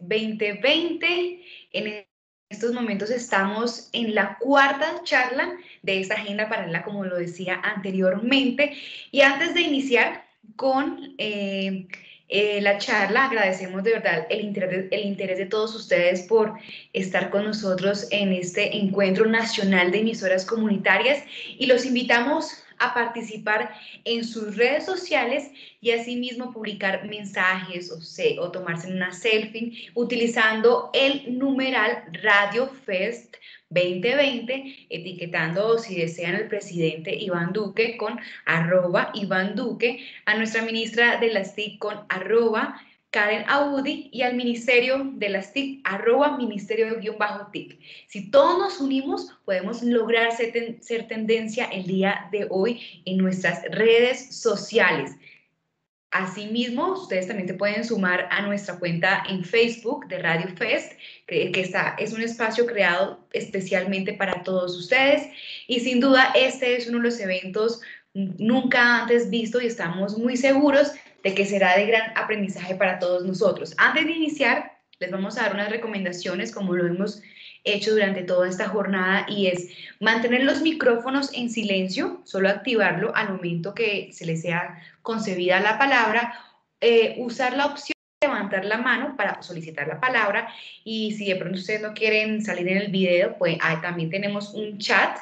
2020. En estos momentos estamos en la cuarta charla de esta agenda paralela, como lo decía anteriormente. Y antes de iniciar con eh, eh, la charla, agradecemos de verdad el interés, el interés de todos ustedes por estar con nosotros en este encuentro nacional de emisoras comunitarias y los invitamos a participar en sus redes sociales y asimismo publicar mensajes o, o tomarse una selfie utilizando el numeral Radio Fest 2020, etiquetando si desean al presidente Iván Duque con arroba Iván Duque, a nuestra ministra de las TIC con arroba Karen Audi y al Ministerio de las TIC, arroba ministerio-TIC. Si todos nos unimos, podemos lograr ser, tendencia el día de hoy en nuestras redes sociales. Asimismo, ustedes también se pueden sumar a nuestra cuenta en Facebook de Radio Fest, que, que está, es un espacio creado especialmente para todos ustedes. Y sin duda, este es uno de los eventos nunca antes visto y estamos muy seguros de que será de gran aprendizaje para todos nosotros. Antes de iniciar, les vamos a dar unas recomendaciones como lo hemos hecho durante toda esta jornada y es mantener los micrófonos en silencio, solo activarlo al momento que se les sea concebida la palabra, eh, usar la opción de levantar la mano para solicitar la palabra y si de pronto ustedes no quieren salir en el video, pues ahí también tenemos un chat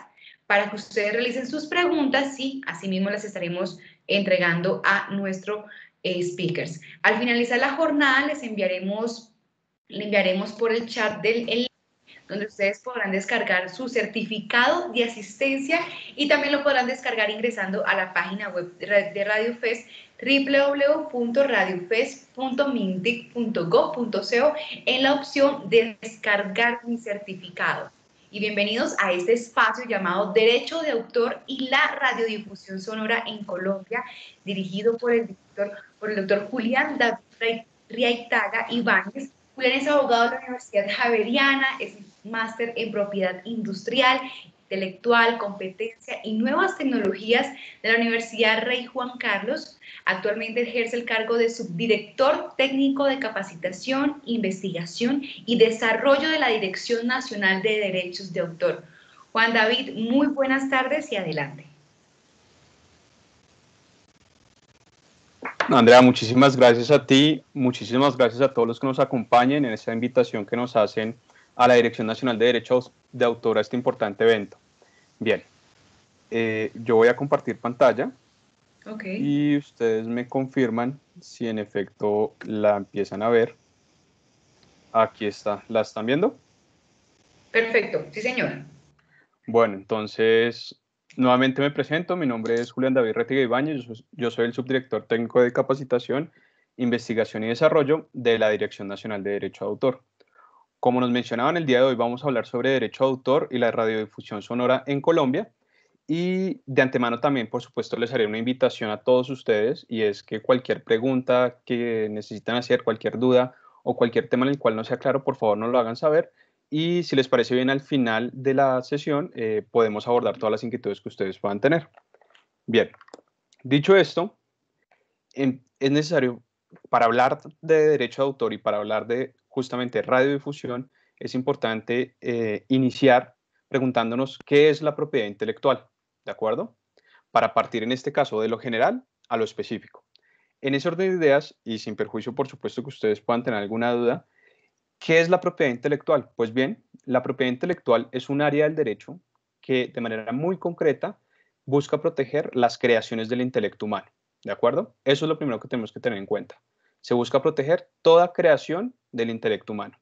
para que ustedes realicen sus preguntas y asimismo las estaremos entregando a nuestro eh, speakers. Al finalizar la jornada les enviaremos, enviaremos por el chat del donde ustedes podrán descargar su certificado de asistencia y también lo podrán descargar ingresando a la página web de Radio Fest www.radiofest.mintic.go.co en la opción de descargar mi certificado. Y bienvenidos a este espacio llamado Derecho de Autor y la Radiodifusión Sonora en Colombia, dirigido por el director por el doctor Julián David Riaitaga Ibáñez. Julián es abogado de la Universidad Javeriana, es máster en propiedad industrial, intelectual, competencia y nuevas tecnologías de la Universidad Rey Juan Carlos. Actualmente ejerce el cargo de subdirector técnico de capacitación, investigación y desarrollo de la Dirección Nacional de Derechos de Autor. Juan David, muy buenas tardes y adelante. Andrea, muchísimas gracias a ti, muchísimas gracias a todos los que nos acompañen en esta invitación que nos hacen a la Dirección Nacional de Derechos de Autor a este importante evento. Bien, eh, yo voy a compartir pantalla y ustedes me confirman si en efecto la empiezan a ver. Aquí está, ¿la están viendo? Perfecto, sí señora. Bueno, entonces Nuevamente me presento, mi nombre es Julián David Retiga Ibañez, yo, soy, el subdirector técnico de capacitación, investigación y desarrollo de la Dirección Nacional de Derecho de Autor. Como nos mencionaban, el día de hoy vamos a hablar sobre derecho de autor y la radiodifusión sonora en Colombia. Y de antemano también, por supuesto, les haré una invitación a todos ustedes y es que cualquier pregunta que necesitan hacer, cualquier duda o cualquier tema en el cual no sea claro, por favor, no lo hagan saber y si les parece bien al final de la sesión eh, podemos abordar todas las inquietudes que ustedes puedan tener. Bien, dicho esto, es necesario, para hablar de derecho de autor y para hablar de justamente radiodifusión, es importante eh, iniciar preguntándonos qué es la propiedad intelectual, ¿de acuerdo? Para partir en este caso de lo general a lo específico. En ese orden de ideas, y sin perjuicio por supuesto que ustedes puedan tener alguna duda, ¿Qué es la propiedad intelectual? Pues bien, la propiedad intelectual es un área del derecho que de manera muy concreta busca proteger las creaciones del intelecto humano. ¿De acuerdo? Eso es lo primero que tenemos que tener en cuenta. Se busca proteger toda creación del intelecto humano.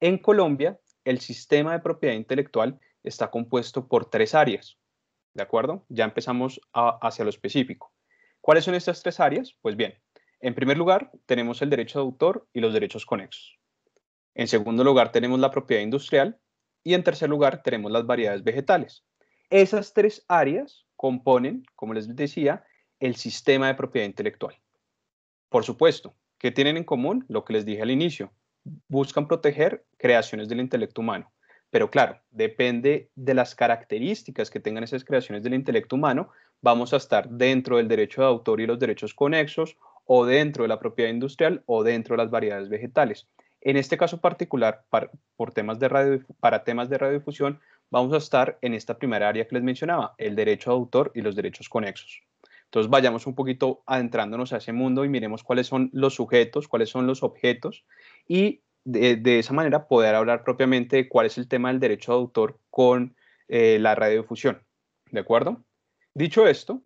En Colombia, el sistema de propiedad intelectual está compuesto por tres áreas. ¿De acuerdo? Ya empezamos hacia lo específico. ¿Cuáles son estas tres áreas? Pues bien, en primer lugar, tenemos el derecho de autor y los derechos conexos. En segundo lugar tenemos la propiedad industrial y en tercer lugar tenemos las variedades vegetales. Esas tres áreas componen, como les decía, el sistema de propiedad intelectual. Por supuesto, ¿qué tienen en común? Lo que les dije al inicio. Buscan proteger creaciones del intelecto humano. Pero claro, depende de las características que tengan esas creaciones del intelecto humano, vamos a estar dentro del derecho de autor y los derechos conexos, o dentro de la propiedad industrial, o dentro de las variedades vegetales. En este caso particular, para, por temas de radio, para temas de radiodifusión, vamos a estar en esta primera área que les mencionaba, el derecho de autor y los derechos conexos. Entonces vayamos un poquito adentrándonos a ese mundo y miremos cuáles son los sujetos, cuáles son los objetos y de, esa manera poder hablar propiamente de cuál es el tema del derecho de autor con eh, la radiodifusión. ¿De acuerdo? Dicho esto,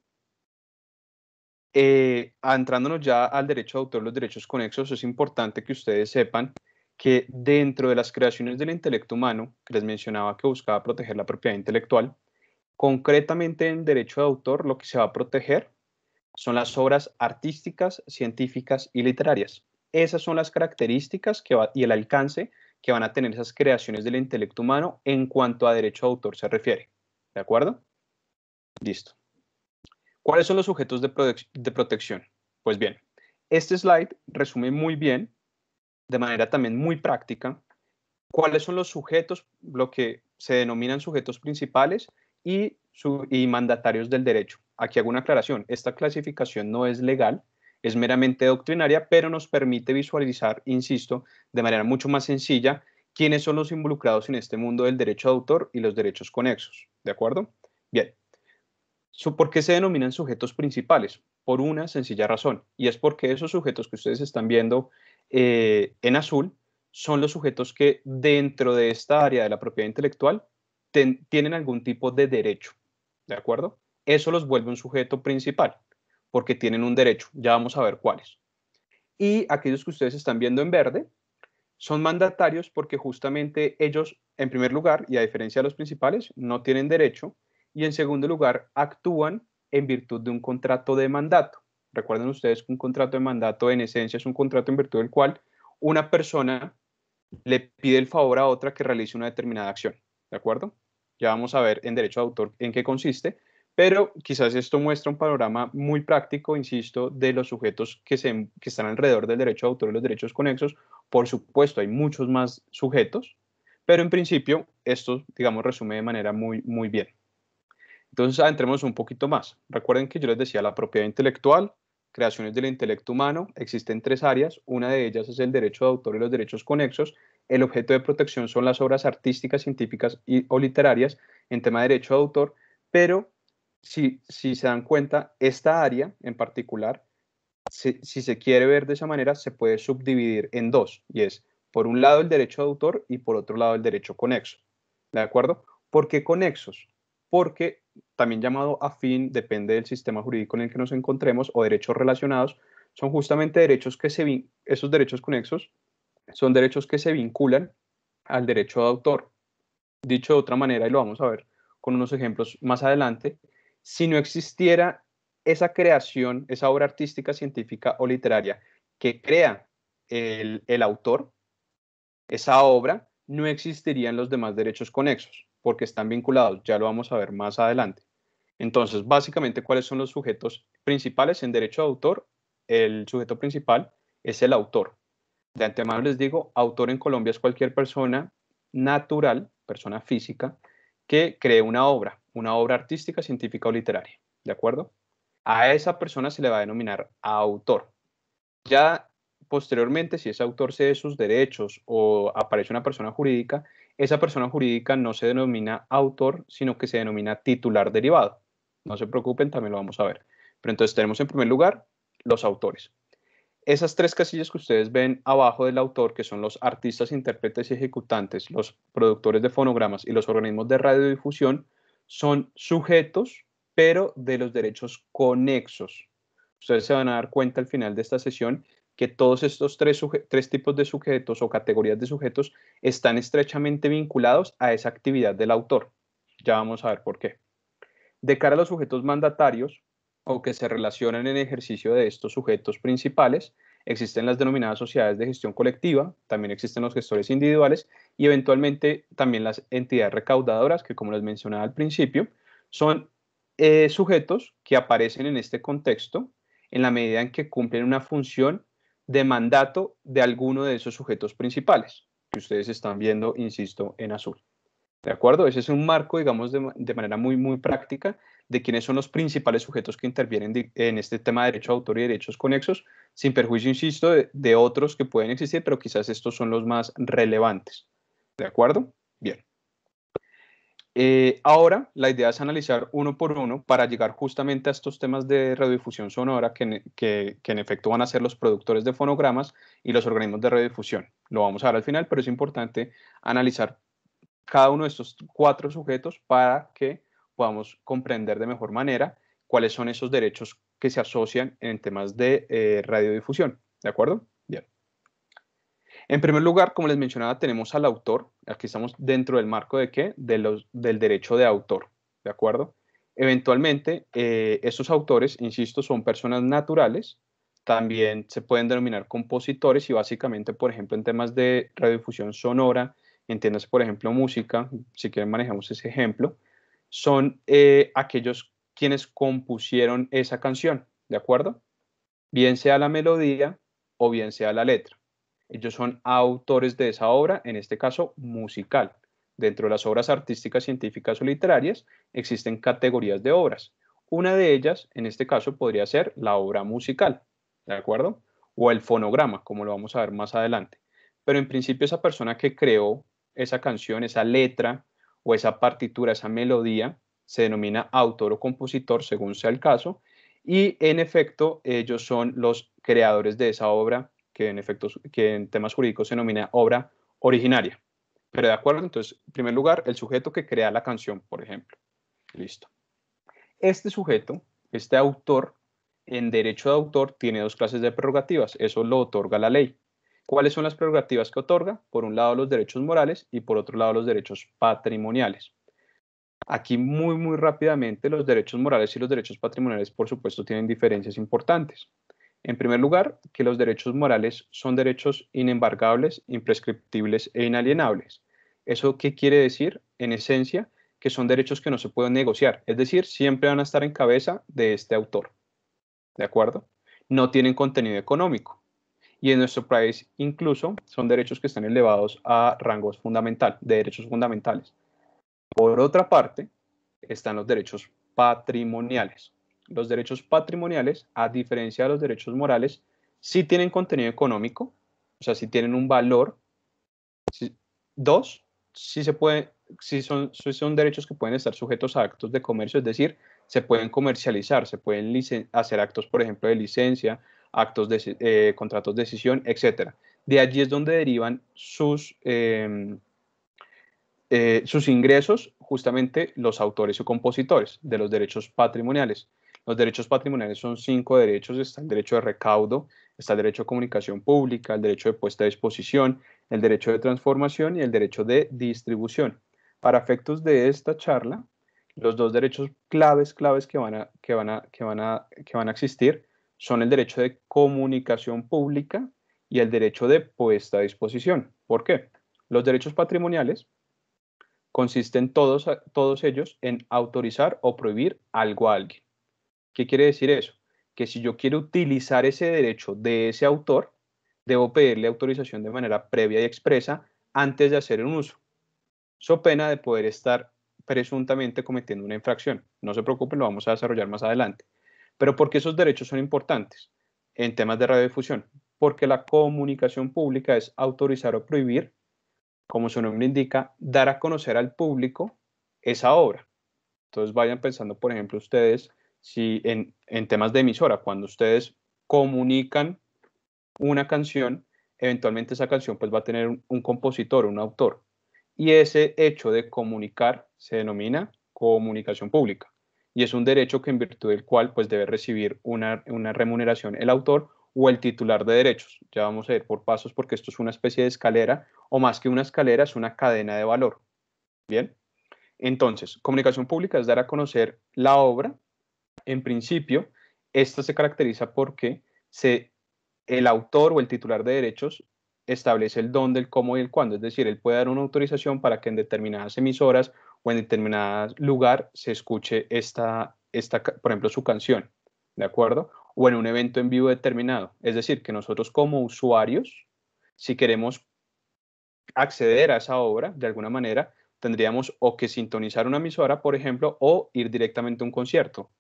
eh, entrándonos ya al derecho de autor, los derechos conexos, es importante que ustedes sepan que dentro de las creaciones del intelecto humano, que les mencionaba que buscaba proteger la propiedad intelectual, concretamente en derecho de autor lo que se va a proteger son las obras artísticas, científicas y literarias. Esas son las características que y el alcance que van a tener esas creaciones del intelecto humano en cuanto a derecho de autor se refiere. ¿De acuerdo? Listo. ¿Cuáles son los sujetos de, protección? Pues bien, este slide resume muy bien, de manera también muy práctica, cuáles son los sujetos, lo que se denominan sujetos principales y, su, y, mandatarios del derecho. Aquí hago una aclaración, esta clasificación no es legal, es meramente doctrinaria, pero nos permite visualizar, insisto, de manera mucho más sencilla quiénes son los involucrados en este mundo del derecho de autor y los derechos conexos. ¿De acuerdo? Bien, ¿Por qué se denominan sujetos principales? Por una sencilla razón, y es porque esos sujetos que ustedes están viendo eh, en azul son los sujetos que dentro de esta área de la propiedad intelectual tienen algún tipo de derecho, ¿de acuerdo? Eso los vuelve un sujeto principal, porque tienen un derecho, ya vamos a ver cuáles. Y aquellos que ustedes están viendo en verde son mandatarios porque justamente ellos, en primer lugar, y a diferencia de los principales, no tienen derecho, y en segundo lugar actúan en virtud de un contrato de mandato. Recuerden ustedes que un contrato de mandato en esencia es un contrato en virtud del cual una persona le pide el favor a otra que realice una determinada acción. ¿De acuerdo? Ya vamos a ver en derecho de autor en qué consiste, pero quizás esto muestra un panorama muy práctico, insisto, de los sujetos que, se, están alrededor del derecho de autor y los derechos conexos. Por supuesto, hay muchos más sujetos, pero en principio esto, digamos, resume de manera muy, muy bien. Entonces, entremos un poquito más. Recuerden que yo les decía la propiedad intelectual, creaciones del intelecto humano, existen tres áreas, una de ellas es el derecho de autor y los derechos conexos, el objeto de protección son las obras artísticas, científicas y, o literarias en tema de derecho de autor, pero si, se dan cuenta, esta área en particular, si, si se quiere ver de esa manera, se puede subdividir en dos, y es por un lado el derecho de autor y por otro lado el derecho conexo. ¿De acuerdo? Porque conexos? porque también llamado afín depende del sistema jurídico en el que nos encontremos o derechos relacionados, son justamente derechos que se esos derechos conexos son derechos que se vinculan al derecho de autor. Dicho de otra manera, y lo vamos a ver con unos ejemplos más adelante, si no existiera esa creación, esa obra artística, científica o literaria que crea el, el autor, esa obra, no existirían los demás derechos conexos porque están vinculados, ya lo vamos a ver más adelante. Entonces, básicamente, ¿cuáles son los sujetos principales en derecho de autor? El sujeto principal es el autor. De antemano les digo, autor en Colombia es cualquier persona natural, persona física, que cree una obra, una obra artística, científica o literaria. ¿De acuerdo? A esa persona se le va a denominar autor. Ya posteriormente, si ese autor cede sus derechos o aparece una persona jurídica, esa persona jurídica no se denomina autor, sino que se denomina titular derivado. No se preocupen, también lo vamos a ver. Pero entonces tenemos en primer lugar los autores. Esas tres casillas que ustedes ven abajo del autor, que son los artistas, intérpretes y ejecutantes, los productores de fonogramas y los organismos de radiodifusión, son sujetos, pero de los derechos conexos. Ustedes se van a dar cuenta al final de esta sesión que todos estos tres, tres tipos de sujetos o categorías de sujetos están estrechamente vinculados a esa actividad del autor. Ya vamos a ver por qué. De cara a los sujetos mandatarios o que se relacionan en ejercicio de estos sujetos principales, existen las denominadas sociedades de gestión colectiva, también existen los gestores individuales y eventualmente también las entidades recaudadoras, que como les mencionaba al principio, son eh, sujetos que aparecen en este contexto en la medida en que cumplen una función de mandato de alguno de esos sujetos principales que ustedes están viendo, insisto, en azul. ¿De acuerdo? Ese es un marco, digamos, de, manera muy, muy práctica de quiénes son los principales sujetos que intervienen en este tema de derecho a autor y derechos conexos, sin perjuicio, insisto, de otros que pueden existir, pero quizás estos son los más relevantes. ¿De acuerdo? Eh, ahora la idea es analizar uno por uno para llegar justamente a estos temas de radiodifusión sonora que, en efecto van a ser los productores de fonogramas y los organismos de radiodifusión. Lo vamos a ver al final, pero es importante analizar cada uno de estos cuatro sujetos para que podamos comprender de mejor manera cuáles son esos derechos que se asocian en temas de eh, radiodifusión. ¿De acuerdo? En primer lugar, como les mencionaba, tenemos al autor. Aquí estamos dentro del marco de qué? del derecho de autor, ¿de acuerdo? Eventualmente, eh, esos estos autores, insisto, son personas naturales. También se pueden denominar compositores y básicamente, por ejemplo, en temas de radiodifusión sonora, entiéndase, por ejemplo, música, si quieren manejamos ese ejemplo, son eh, aquellos quienes compusieron esa canción, ¿de acuerdo? Bien sea la melodía o bien sea la letra. Ellos son autores de esa obra, en este caso musical. Dentro de las obras artísticas, científicas o literarias existen categorías de obras. Una de ellas, en este caso, podría ser la obra musical, ¿de acuerdo? O el fonograma, como lo vamos a ver más adelante. Pero en principio esa persona que creó esa canción, esa letra o esa partitura, esa melodía, se denomina autor o compositor, según sea el caso, y en efecto ellos son los creadores de esa obra que en, que en temas jurídicos se denomina obra originaria. Pero de acuerdo, entonces, en primer lugar, el sujeto que crea la canción, por ejemplo. Listo. Este sujeto, este autor, en derecho de autor tiene dos clases de prerrogativas. Eso lo otorga la ley. ¿Cuáles son las prerrogativas que otorga? Por un lado los derechos morales y por otro lado los derechos patrimoniales. Aquí muy, muy rápidamente los derechos morales y los derechos patrimoniales, por supuesto, tienen diferencias importantes. En primer lugar, que los derechos morales son derechos inembargables, imprescriptibles e inalienables. ¿Eso qué quiere decir? En esencia, que son derechos que no se pueden negociar, es decir, siempre van a estar en cabeza de este autor. ¿De acuerdo? No tienen contenido económico. Y en nuestro país incluso son derechos que están elevados a rangos fundamental, de derechos fundamentales. Por otra parte, están los derechos patrimoniales los derechos patrimoniales, a diferencia de los derechos morales, sí tienen contenido económico, o sea, sí tienen un valor. dos, sí se puede, sí son, son derechos que pueden estar sujetos a actos de comercio, es decir, se pueden comercializar, se pueden hacer actos, por ejemplo, de licencia, actos de eh, contratos de decisión, etc. De allí es donde derivan sus, em, eh, sus ingresos, justamente los autores o compositores de los derechos patrimoniales. Los derechos patrimoniales son cinco derechos, está el derecho de recaudo, está el derecho de comunicación pública, el derecho de puesta a disposición, el derecho de transformación y el derecho de distribución. Para efectos de esta charla, los dos derechos claves, claves que van a, que van a, que van a, que van a existir son el derecho de comunicación pública y el derecho de puesta a disposición. ¿Por qué? Los derechos patrimoniales consisten todos, todos ellos en autorizar o prohibir algo a alguien. ¿Qué quiere decir eso? Que si yo quiero utilizar ese derecho de ese autor, debo pedirle autorización de manera previa y expresa antes de hacer un uso, so pena de poder estar presuntamente cometiendo una infracción. No se preocupen, lo vamos a desarrollar más adelante. Pero ¿por qué esos derechos son importantes en temas de radiodifusión? Porque la comunicación pública es autorizar o prohibir, como su nombre indica, dar a conocer al público esa obra. Entonces vayan pensando, por ejemplo, ustedes si en, temas de emisora, cuando ustedes comunican una canción, eventualmente esa canción pues va a tener un, compositor, un autor. Y ese hecho de comunicar se denomina comunicación pública. Y es un derecho que en virtud del cual pues debe recibir una, una remuneración el autor o el titular de derechos. Ya vamos a ir por pasos porque esto es una especie de escalera, o más que una escalera, es una cadena de valor. Bien. Entonces, comunicación pública es dar a conocer la obra en principio, esto se caracteriza porque el autor o el titular de derechos establece el dónde, el cómo y el cuándo. Es decir, él puede dar una autorización para que en determinadas emisoras o en determinado lugar se escuche esta, esta, por ejemplo, su canción, ¿de acuerdo? O en un evento en vivo determinado. Es decir, que nosotros como usuarios, si queremos acceder a esa obra de alguna manera, tendríamos o que sintonizar una emisora, por ejemplo, o ir directamente a un concierto.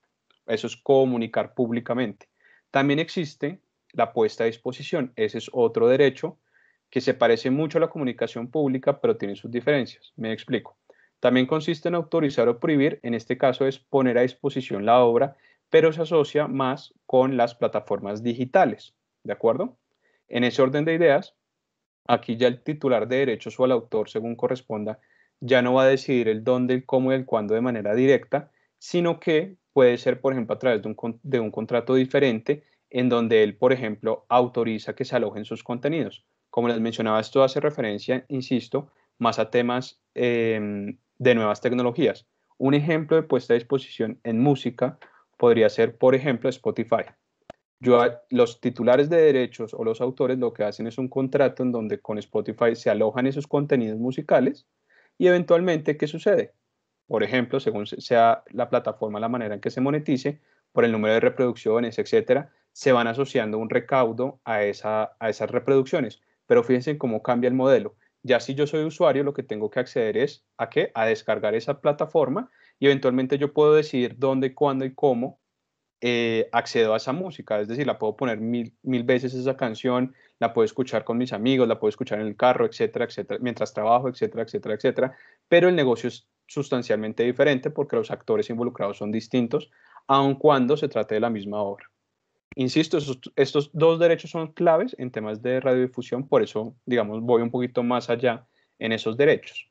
Eso es comunicar públicamente. También existe la puesta a disposición. Ese es otro derecho que se parece mucho a la comunicación pública, pero tiene sus diferencias. Me explico. También consiste en autorizar o prohibir, en este caso es poner a disposición la obra, pero se asocia más con las plataformas digitales. ¿De acuerdo? En ese orden de ideas, aquí ya el titular de derechos o el autor, según corresponda, ya no va a decidir el dónde, el cómo y el cuándo de manera directa, sino que puede ser, por ejemplo, a través de un, contrato diferente en donde él, por ejemplo, autoriza que se alojen sus contenidos. Como les mencionaba, esto hace referencia, insisto, más a temas em, de nuevas tecnologías. Un ejemplo de puesta a disposición en música podría ser, por ejemplo, Spotify. Yo, los titulares de derechos o los autores lo que hacen es un contrato en donde con Spotify se alojan esos contenidos musicales y eventualmente, ¿qué sucede? por ejemplo, según sea la plataforma, la manera en que se monetice, por el número de reproducciones, etcétera, se van asociando un recaudo a, esa, a esas reproducciones. Pero fíjense cómo cambia el modelo. Ya si yo soy usuario, lo que tengo que acceder es a qué? A descargar esa plataforma y eventualmente yo puedo decidir dónde, cuándo y cómo eh, accedo a esa música. Es decir, la puedo poner mil, mil veces esa canción, la puedo escuchar con mis amigos, la puedo escuchar en el carro, etcétera, etcétera, mientras trabajo, etcétera, etcétera, etcétera. Pero el negocio es sustancialmente diferente porque los actores involucrados son distintos, aun cuando se trate de la misma obra. Insisto, estos, dos derechos son claves en temas de radiodifusión, por eso, digamos, voy un poquito más allá en esos derechos.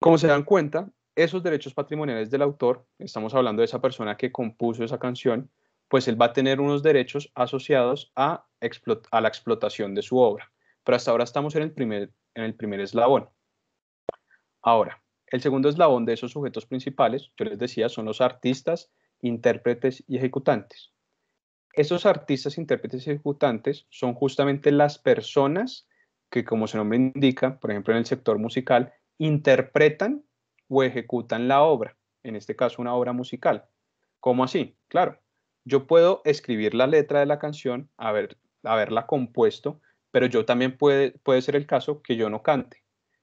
Como se dan cuenta, esos derechos patrimoniales del autor, estamos hablando de esa persona que compuso esa canción, pues él va a tener unos derechos asociados a, a la explotación de su obra. Pero hasta ahora estamos en el primer, en el primer eslabón. Ahora, el segundo eslabón de esos sujetos principales, yo les decía, son los artistas, intérpretes y ejecutantes. Esos artistas, intérpretes y ejecutantes son justamente las personas que, como se nombre indica, por ejemplo, en el sector musical, interpretan o ejecutan la obra, en este caso una obra musical. ¿Cómo así? Claro, yo puedo escribir la letra de la canción, haberla compuesto, pero yo también puede, puede ser el caso que yo no cante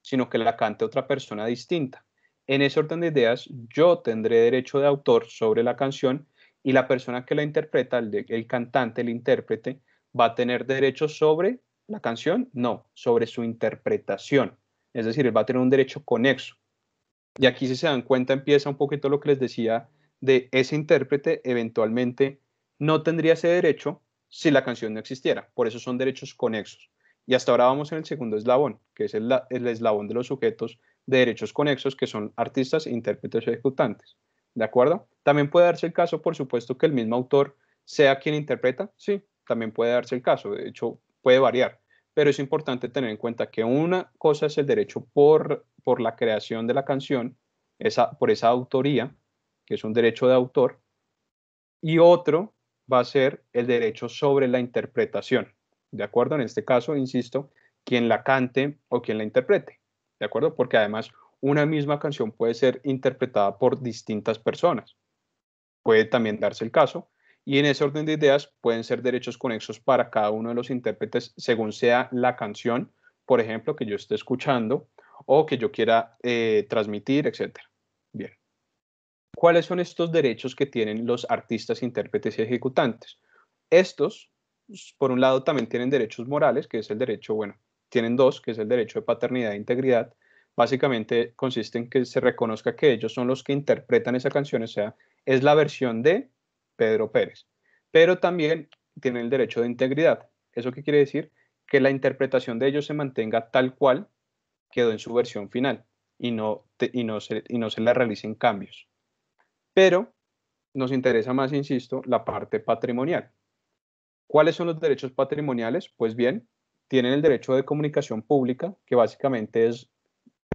sino que la cante otra persona distinta. En ese orden de ideas, yo tendré derecho de autor sobre la canción y la persona que la interpreta, el, cantante, el intérprete, va a tener derecho sobre la canción, no, sobre su interpretación. Es decir, él va a tener un derecho conexo. Y aquí, si se dan cuenta, empieza un poquito lo que les decía de ese intérprete eventualmente no tendría ese derecho si la canción no existiera. Por eso son derechos conexos. Y hasta ahora vamos en el segundo eslabón, que es el, eslabón de los sujetos de derechos conexos, que son artistas, e intérpretes o ejecutantes. ¿De acuerdo? También puede darse el caso, por supuesto, que el mismo autor sea quien interpreta. Sí, también puede darse el caso. De hecho, puede variar. Pero es importante tener en cuenta que una cosa es el derecho por, por la creación de la canción, esa, por esa autoría, que es un derecho de autor, y otro va a ser el derecho sobre la interpretación. ¿de acuerdo? En este caso, insisto, quien la cante o quien la interprete, ¿de acuerdo? Porque además una misma canción puede ser interpretada por distintas personas. Puede también darse el caso, y en ese orden de ideas pueden ser derechos conexos para cada uno de los intérpretes según sea la canción, por ejemplo, que yo esté escuchando o que yo quiera eh, transmitir, etc. Bien. ¿Cuáles son estos derechos que tienen los artistas, intérpretes y ejecutantes? Estos pues, por un lado también tienen derechos morales, que es el derecho, bueno, tienen dos, que es el derecho de paternidad e integridad. Básicamente consiste en que se reconozca que ellos son los que interpretan esa canción, o sea, es la versión de Pedro Pérez. Pero también tienen el derecho de integridad. ¿Eso qué quiere decir? Que la interpretación de ellos se mantenga tal cual quedó en su versión final y no, se, y no se le realicen cambios. Pero nos interesa más, insisto, la parte patrimonial ¿Cuáles son los derechos patrimoniales? Pues bien, tienen el derecho de comunicación pública, que básicamente es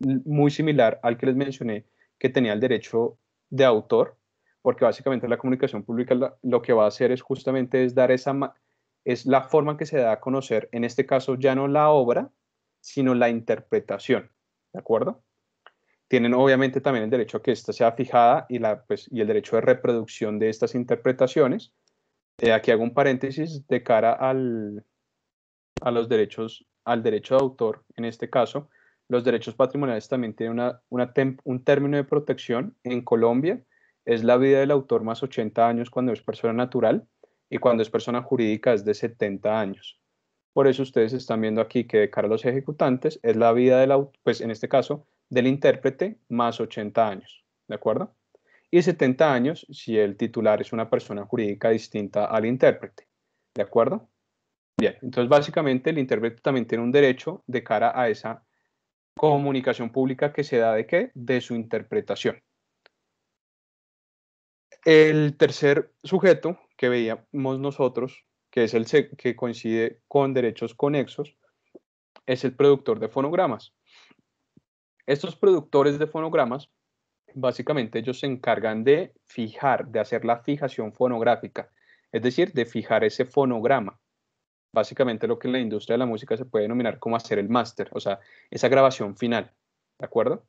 muy similar al que les mencioné, que tenía el derecho de autor, porque básicamente la comunicación pública lo que va a hacer es justamente es dar esa, es la forma que se da a conocer, en este caso ya no la obra, sino la interpretación, ¿de acuerdo? Tienen obviamente también el derecho a que ésta sea fijada y, la, pues, y el derecho de reproducción de estas interpretaciones, eh, aquí hago un paréntesis de cara al, a los derechos, al derecho de autor, en este caso, los derechos patrimoniales también tienen una, un término de protección. En Colombia es la vida del autor más 80 años cuando es persona natural y cuando es persona jurídica es de 70 años. Por eso ustedes están viendo aquí que de cara a los ejecutantes es la vida del autor, pues en este caso, del intérprete más 80 años. ¿De acuerdo? y 70 años si el titular es una persona jurídica distinta al intérprete. ¿De acuerdo? Bien, entonces básicamente el intérprete también tiene un derecho de cara a esa comunicación pública que se da de qué? De su interpretación. El tercer sujeto que veíamos nosotros, que es el que coincide con derechos conexos, es el productor de fonogramas. Estos productores de fonogramas básicamente ellos se encargan de fijar, de hacer la fijación fonográfica, es decir, de fijar ese fonograma. Básicamente lo que en la industria de la música se puede denominar como hacer el máster, o sea, esa grabación final, ¿de acuerdo?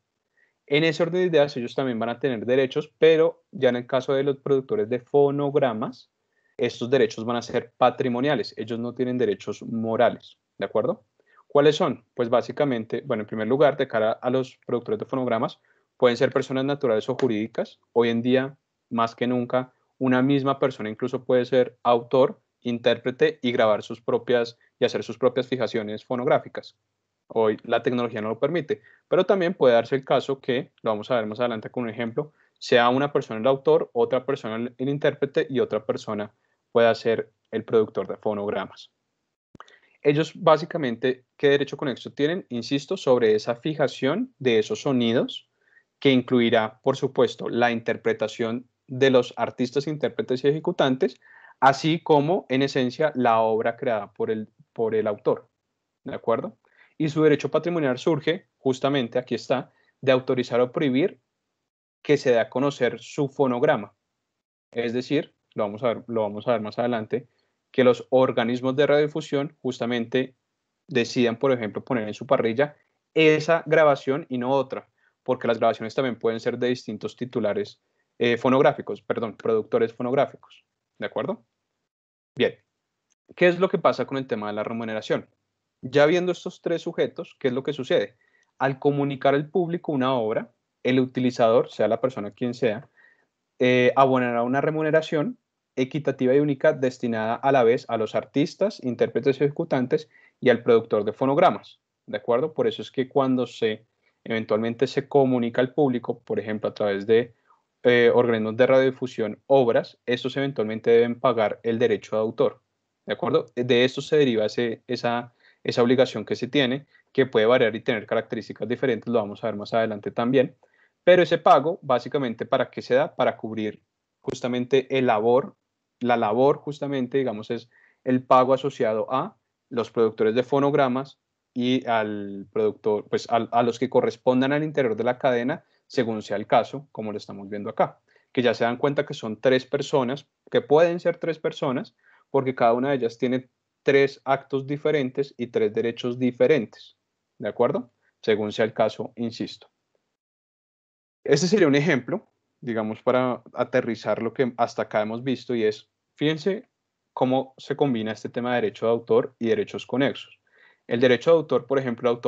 En ese orden de ideas ellos también van a tener derechos, pero ya en el caso de los productores de fonogramas, estos derechos van a ser patrimoniales, ellos no tienen derechos morales, ¿de acuerdo? ¿Cuáles son? Pues básicamente, bueno, en primer lugar, de cara a los productores de fonogramas, pueden ser personas naturales o jurídicas. Hoy en día, más que nunca, una misma persona incluso puede ser autor, intérprete y grabar sus propias y hacer sus propias fijaciones fonográficas. Hoy la tecnología no lo permite, pero también puede darse el caso que, lo vamos a ver más adelante con un ejemplo, sea una persona el autor, otra persona el intérprete y otra persona pueda ser el productor de fonogramas. Ellos básicamente, ¿qué derecho conexo tienen? Insisto, sobre esa fijación de esos sonidos que incluirá, por supuesto, la interpretación de los artistas, intérpretes y ejecutantes, así como, en esencia, la obra creada por el, por el autor. ¿De acuerdo? Y su derecho patrimonial surge, justamente aquí está, de autorizar o prohibir que se dé a conocer su fonograma. Es decir, lo vamos a ver, lo vamos a ver más adelante, que los organismos de radiodifusión justamente decidan, por ejemplo, poner en su parrilla esa grabación y no otra porque las grabaciones también pueden ser de distintos titulares eh, fonográficos, perdón, productores fonográficos. ¿De acuerdo? Bien. ¿Qué es lo que pasa con el tema de la remuneración? Ya viendo estos tres sujetos, ¿qué es lo que sucede? Al comunicar al público una obra, el utilizador, sea la persona quien sea, eh, abonará una remuneración equitativa y única destinada a la vez a los artistas, intérpretes y ejecutantes y al productor de fonogramas. ¿De acuerdo? Por eso es que cuando se eventualmente se comunica al público, por ejemplo, a través de eh, organismos de radiodifusión, obras, estos eventualmente deben pagar el derecho de autor. ¿De acuerdo? De esto se deriva esa, esa obligación que se tiene, que puede variar y tener características diferentes, lo vamos a ver más adelante también. Pero ese pago, básicamente, ¿para qué se da? Para cubrir justamente el labor, la labor justamente, digamos, es el pago asociado a los productores de fonogramas, y al productor, pues a, a los que correspondan al interior de la cadena, según sea el caso, como lo estamos viendo acá, que ya se dan cuenta que son tres personas, que pueden ser tres personas, porque cada una de ellas tiene tres actos diferentes y tres derechos diferentes, ¿de acuerdo? Según sea el caso, insisto. Este sería un ejemplo, digamos, para aterrizar lo que hasta acá hemos visto y es, fíjense cómo se combina este tema de derecho de autor y derechos conexos. El derecho de autor, por ejemplo,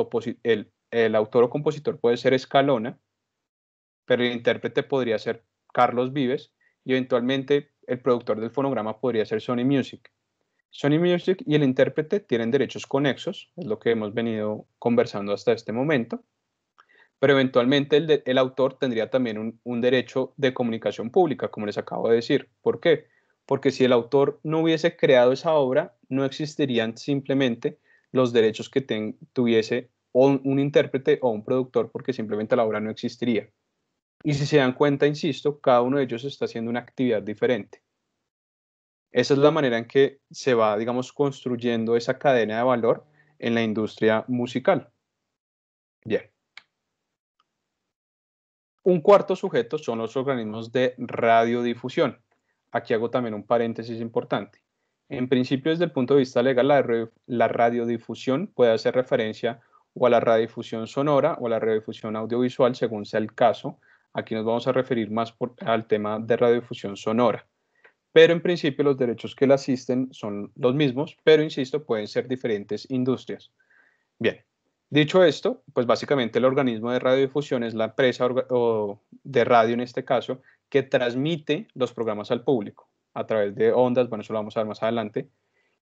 el, autor o compositor puede ser Escalona, pero el intérprete podría ser Carlos Vives y eventualmente el productor del fonograma podría ser Sony Music. Sony Music y el intérprete tienen derechos conexos, es lo que hemos venido conversando hasta este momento, pero eventualmente el, autor tendría también un, derecho de comunicación pública, como les acabo de decir. ¿Por qué? Porque si el autor no hubiese creado esa obra, no existirían simplemente los derechos que tuviese un, un intérprete o un productor porque simplemente la obra no existiría. Y si se dan cuenta, insisto, cada uno de ellos está haciendo una actividad diferente. Esa es la manera en que se va, digamos, construyendo esa cadena de valor en la industria musical. Bien. Un cuarto sujeto son los organismos de radiodifusión. Aquí hago también un paréntesis importante. En principio, desde el punto de vista legal, la, radiodifusión puede hacer referencia o a la radiodifusión sonora o a la radiodifusión audiovisual, según sea el caso. Aquí nos vamos a referir más al tema de radiodifusión sonora. Pero en principio los derechos que le asisten son los mismos, pero insisto, pueden ser diferentes industrias. Bien, dicho esto, pues básicamente el organismo de radiodifusión es la empresa de radio en este caso que transmite los programas al público a través de ondas, bueno, eso lo vamos a ver más adelante,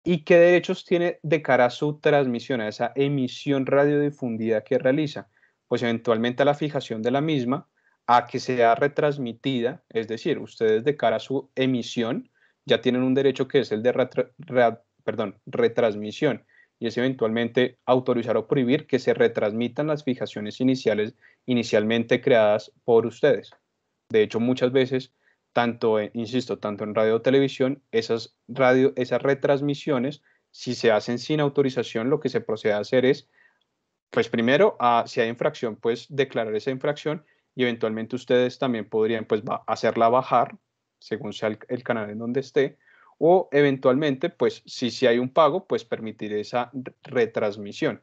y qué derechos tiene de cara a su transmisión, a esa emisión radiodifundida que realiza, pues eventualmente a la fijación de la misma, a que sea retransmitida, es decir, ustedes de cara a su emisión ya tienen un derecho que es el de retransmisión, y es eventualmente autorizar o prohibir que se retransmitan las fijaciones iniciales inicialmente creadas por ustedes. De hecho, muchas veces tanto, insisto, tanto en radio o televisión, esas, radio, esas retransmisiones, si se hacen sin autorización, lo que se procede a hacer es, pues primero, ah, si hay infracción, pues declarar esa infracción y eventualmente ustedes también podrían pues hacerla bajar, según sea el, canal en donde esté, o eventualmente, pues si, si hay un pago, pues permitir esa retransmisión.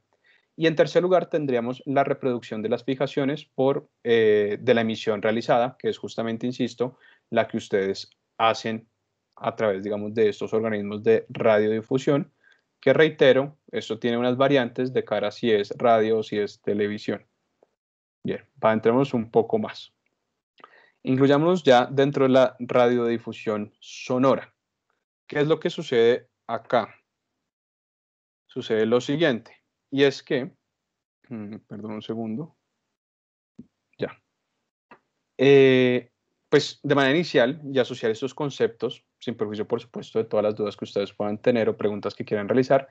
Y en tercer lugar tendríamos la reproducción de las fijaciones por, eh, de la emisión realizada, que es justamente, insisto, la que ustedes hacen a través, digamos, de estos organismos de radiodifusión, que reitero, esto tiene unas variantes de cara si es radio o si es televisión. Bien, para entremos un poco más. Incluyámonos ya dentro de la radiodifusión sonora. ¿Qué es lo que sucede acá? Sucede lo siguiente, y es que, mm, perdón un segundo, ya. Eh, pues de manera inicial y asociar estos conceptos, sin perjuicio por supuesto de todas las dudas que ustedes puedan tener o preguntas que quieran realizar,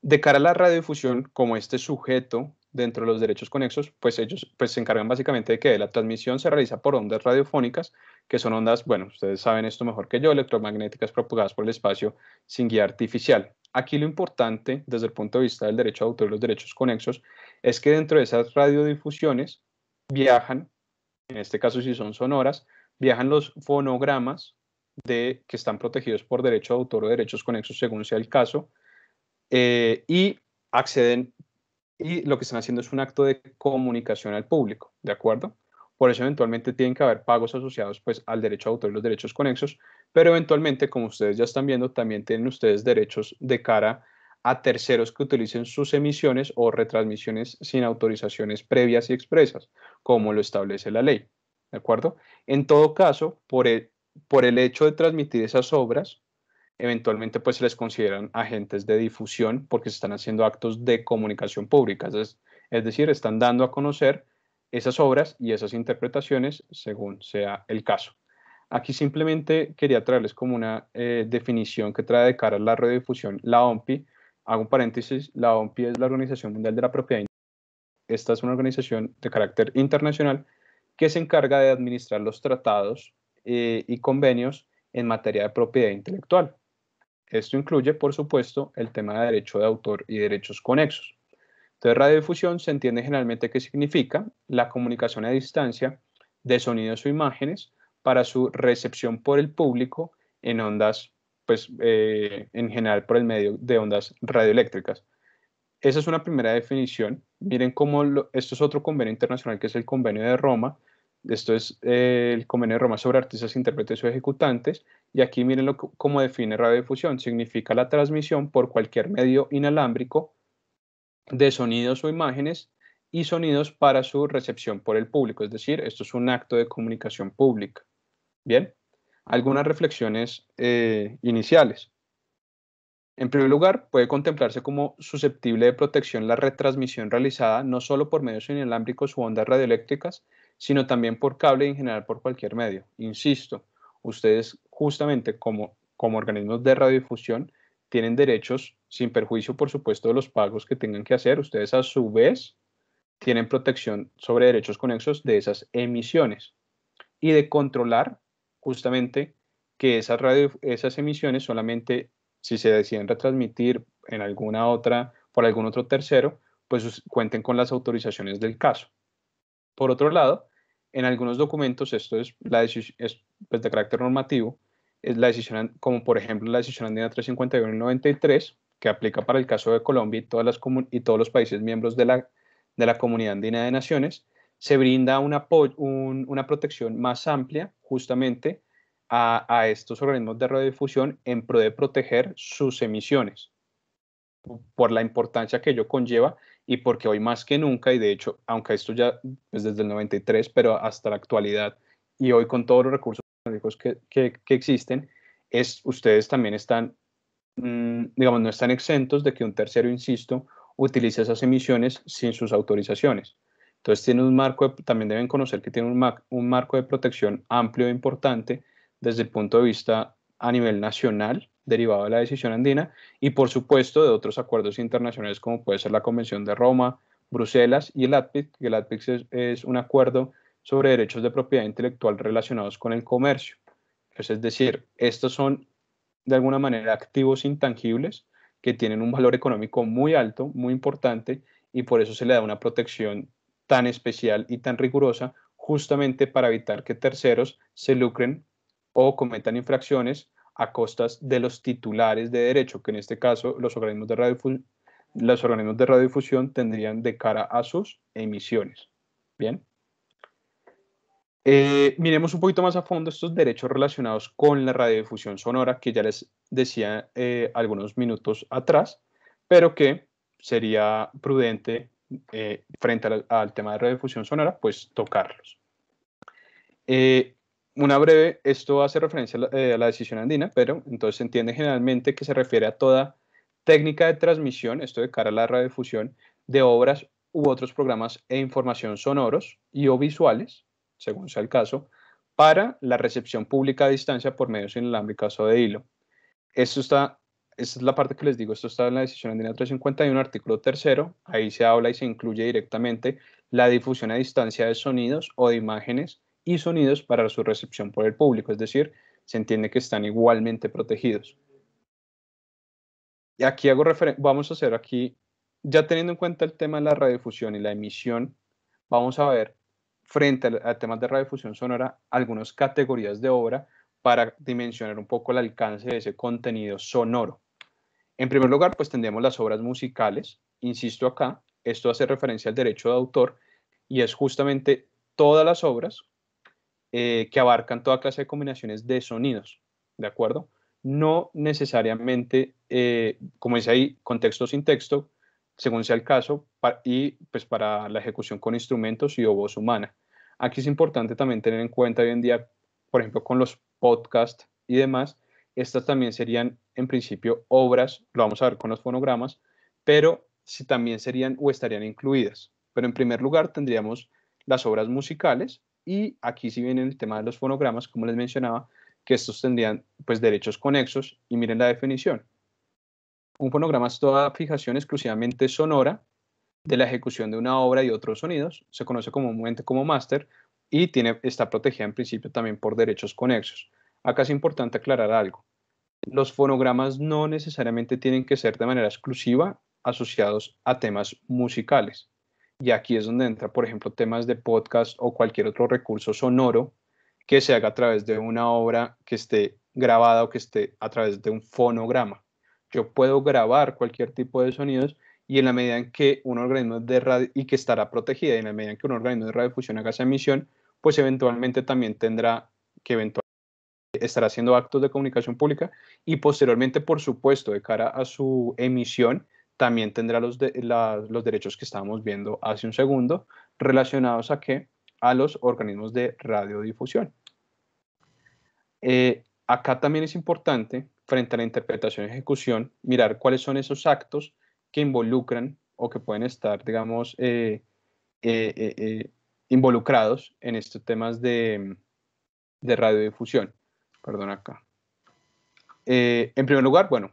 de cara a la radiodifusión como este sujeto dentro de los derechos conexos, pues ellos pues, se encargan básicamente de que la transmisión se realiza por ondas radiofónicas, que son ondas, bueno, ustedes saben esto mejor que yo, electromagnéticas propagadas por el espacio sin guía artificial. Aquí lo importante desde el punto de vista del derecho de autor y los derechos conexos es que dentro de esas radiodifusiones viajan en este caso si son sonoras, viajan los fonogramas de, que están protegidos por derecho de autor o derechos conexos según sea el caso, eh, y acceden, y lo que están haciendo es un acto de comunicación al público, ¿de acuerdo? Por eso eventualmente tienen que haber pagos asociados pues, al derecho de autor y los derechos conexos, pero eventualmente, como ustedes ya están viendo, también tienen ustedes derechos de cara a a terceros que utilicen sus emisiones o retransmisiones sin autorizaciones previas y expresas, como lo establece la ley. ¿De acuerdo? En todo caso, por e, el, hecho de transmitir esas obras, eventualmente pues se les consideran agentes de difusión porque se están haciendo actos de comunicación pública, es, decir, están dando a conocer esas obras y esas interpretaciones según sea el caso. Aquí simplemente quería traerles como una eh, definición que trae de cara a la redifusión, la OMPI hago un paréntesis, la OMPI es la Organización Mundial de la Propiedad. Esta es una organización de carácter internacional que se encarga de administrar los tratados eh, y convenios en materia de propiedad intelectual. Esto incluye, por supuesto, el tema de derecho de autor y derechos conexos. Entonces, radiodifusión se entiende generalmente que significa la comunicación a distancia de sonidos o imágenes para su recepción por el público en ondas pues eh, en general por el medio de ondas radioeléctricas. Esa es una primera definición. Miren cómo esto es otro convenio internacional que es el Convenio de Roma. Esto es eh, el Convenio de Roma sobre artistas, intérpretes o ejecutantes. Y aquí miren cómo define radiodifusión. Significa la transmisión por cualquier medio inalámbrico de sonidos o imágenes y sonidos para su recepción por el público. Es decir, esto es un acto de comunicación pública. Bien algunas reflexiones eh, iniciales. En primer lugar, puede contemplarse como susceptible de protección la retransmisión realizada no solo por medios inalámbricos u ondas radioeléctricas, sino también por cable y en general por cualquier medio. Insisto, ustedes justamente como, como organismos de radiodifusión tienen derechos, sin perjuicio por supuesto de los pagos que tengan que hacer, ustedes a su vez tienen protección sobre derechos conexos de esas emisiones y de controlar justamente que esas, emisiones solamente si se deciden retransmitir en alguna otra, por algún otro tercero, pues cuenten con las autorizaciones del caso. Por otro lado, en algunos documentos, esto es, la pues, de carácter normativo, es la decisión, como por ejemplo la decisión andina 351 y 93, que aplica para el caso de Colombia y, todas las y todos los países miembros de la, de la Comunidad Andina de Naciones, se brinda una, un, una protección más amplia justamente a, estos organismos de radiodifusión en pro de proteger sus emisiones por la importancia que ello conlleva y porque hoy más que nunca, y de hecho, aunque esto ya es pues, desde el 93, pero hasta la actualidad y hoy con todos los recursos que, que, existen, es ustedes también están, mm, digamos, no están exentos de que un tercero, insisto, utilice esas emisiones sin sus autorizaciones. Entonces tiene un marco, también deben conocer que tiene un, marco de protección amplio e importante desde el punto de vista a nivel nacional derivado de la decisión andina y por supuesto de otros acuerdos internacionales como puede ser la Convención de Roma, Bruselas y el ADPIC, que el ADPIC es, un acuerdo sobre derechos de propiedad intelectual relacionados con el comercio. Pues, es decir, estos son de alguna manera activos intangibles que tienen un valor económico muy alto, muy importante y por eso se le da una protección tan especial y tan rigurosa justamente para evitar que terceros se lucren o cometan infracciones a costas de los titulares de derecho, que en este caso los organismos de, radio los organismos de radiodifusión tendrían de cara a sus emisiones. Bien. Eh, miremos un poquito más a fondo estos derechos relacionados con la radiodifusión sonora, que ya les decía eh, algunos minutos atrás, pero que sería prudente eh, frente al, tema de radiodifusión sonora, pues tocarlos. Eh, una breve, esto hace referencia eh, a la, decisión andina, pero entonces se entiende generalmente que se refiere a toda técnica de transmisión, esto de cara a la radiodifusión, de obras u otros programas e información sonoros y o visuales, según sea el caso, para la recepción pública a distancia por medios inalámbricos o de hilo. Esto está esta es la parte que les digo, esto está en la decisión andina 351, artículo tercero, ahí se habla y se incluye directamente la difusión a distancia de sonidos o de imágenes y sonidos para su recepción por el público, es decir, se entiende que están igualmente protegidos. Y aquí hago referencia, vamos a hacer aquí, ya teniendo en cuenta el tema de la radiodifusión y la emisión, vamos a ver, frente a temas de radiodifusión sonora, algunas categorías de obra para dimensionar un poco el alcance de ese contenido sonoro. En primer lugar, pues tendríamos las obras musicales. Insisto acá, esto hace referencia al derecho de autor y es justamente todas las obras eh, que abarcan toda clase de combinaciones de sonidos, ¿de acuerdo? No necesariamente, eh, como dice ahí, con texto sin texto, según sea el caso, y pues para la ejecución con instrumentos y o voz humana. Aquí es importante también tener en cuenta hoy en día, por ejemplo, con los podcasts y demás, estas también serían en principio obras, lo vamos a ver con los fonogramas, pero si también serían o estarían incluidas. Pero en primer lugar tendríamos las obras musicales y aquí sí viene el tema de los fonogramas, como les mencionaba, que estos tendrían pues derechos conexos y miren la definición. Un fonograma es toda fijación exclusivamente sonora de la ejecución de una obra y otros sonidos, se conoce comúnmente como máster y tiene, está protegida en principio también por derechos conexos. Acá es importante aclarar algo los fonogramas no necesariamente tienen que ser de manera exclusiva asociados a temas musicales. Y aquí es donde entra, por ejemplo, temas de podcast o cualquier otro recurso sonoro que se haga a través de una obra que esté grabada o que esté a través de un fonograma. Yo puedo grabar cualquier tipo de sonidos y en la medida en que un organismo de radio y que estará protegida y en la medida en que un organismo de radiofusión haga esa emisión, pues eventualmente también tendrá que eventualmente estará haciendo actos de comunicación pública y posteriormente, por supuesto, de cara a su emisión, también tendrá los, los derechos que estábamos viendo hace un segundo relacionados a qué? A los organismos de radiodifusión. Eh, acá también es importante, frente a la interpretación y ejecución, mirar cuáles son esos actos que involucran o que pueden estar, digamos, eh, eh, involucrados en estos temas de radiodifusión perdón acá. Eh, en primer lugar, bueno,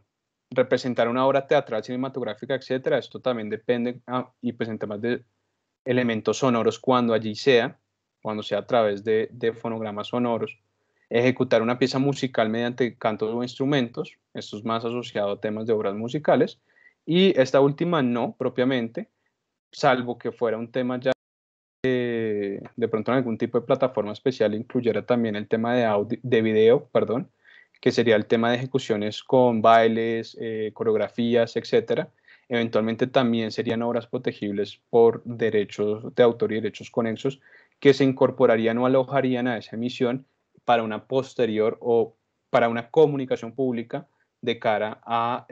representar una obra teatral, cinematográfica, etcétera, esto también depende, ah, y pues en de elementos sonoros, cuando allí sea, cuando sea a través de, de fonogramas sonoros, ejecutar una pieza musical mediante cantos o instrumentos, esto es más asociado a temas de obras musicales, y esta última no propiamente, salvo que fuera un tema ya de pronto en algún tipo de plataforma especial incluyera también el tema de, audio, de video, perdón, que sería el tema de ejecuciones con bailes, eh, coreografías, etcétera. Eventualmente también serían obras protegibles por derechos de autor y derechos conexos que se incorporarían o alojarían a esa emisión para una posterior o para una comunicación pública de cara a,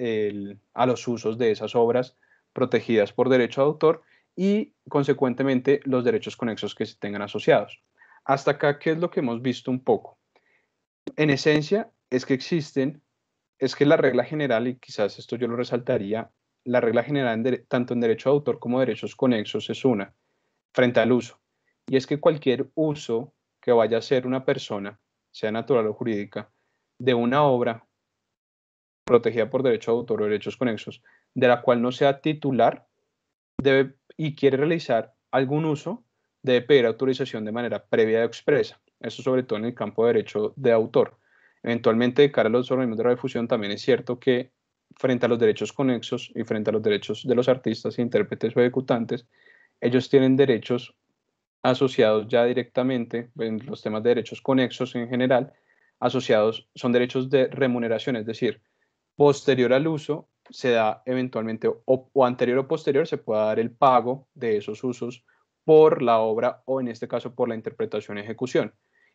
a los usos de esas obras protegidas por derecho de autor y consecuentemente los derechos conexos que se tengan asociados. Hasta acá, ¿qué es lo que hemos visto un poco? En esencia, es que existen, es que la regla general, y quizás esto yo lo resaltaría, la regla general tanto en derecho de autor como derechos conexos es una, frente al uso. Y es que cualquier uso que vaya a hacer una persona, sea natural o jurídica, de una obra protegida por derecho de autor o derechos conexos, de la cual no sea titular, debe y quiere realizar algún uso, debe pedir autorización de manera previa o expresa. Eso sobre todo en el campo de derecho de autor. Eventualmente, de cara a los organismos de difusión también es cierto que frente a los derechos conexos y frente a los derechos de los artistas, intérpretes o ejecutantes, ellos tienen derechos asociados ya directamente, en los temas de derechos conexos en general, asociados son derechos de remuneración, es decir, posterior al uso se da eventualmente o, anterior o posterior, se puede dar el pago de esos usos por la obra o en este caso por la interpretación ejecución.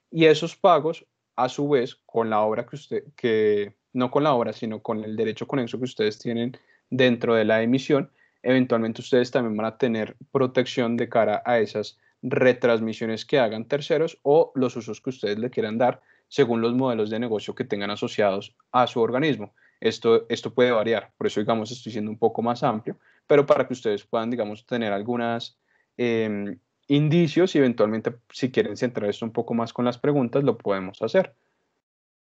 Y esos pagos, a su vez, con la obra que usted, que no con la obra, sino con el derecho conexo que ustedes tienen dentro de la emisión, eventualmente ustedes también van a tener protección de cara a esas retransmisiones que hagan terceros o los usos que ustedes le quieran dar según los modelos de negocio que tengan asociados a su organismo. Esto, puede variar, por eso, digamos, estoy siendo un poco más amplio, pero para que ustedes puedan, digamos, tener algunos em, indicios y eventualmente, si quieren centrar esto un poco más con las preguntas, lo podemos hacer.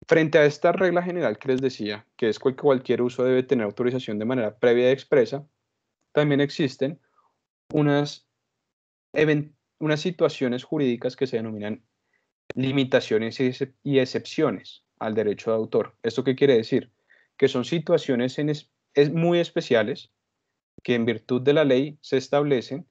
Frente a esta regla general que les decía, que es que cualquier uso debe tener autorización de manera previa y expresa, también existen unas, unas situaciones jurídicas que se denominan limitaciones y excepciones al derecho de autor. ¿Esto qué quiere decir? que son situaciones es, muy especiales que en virtud de la ley se establecen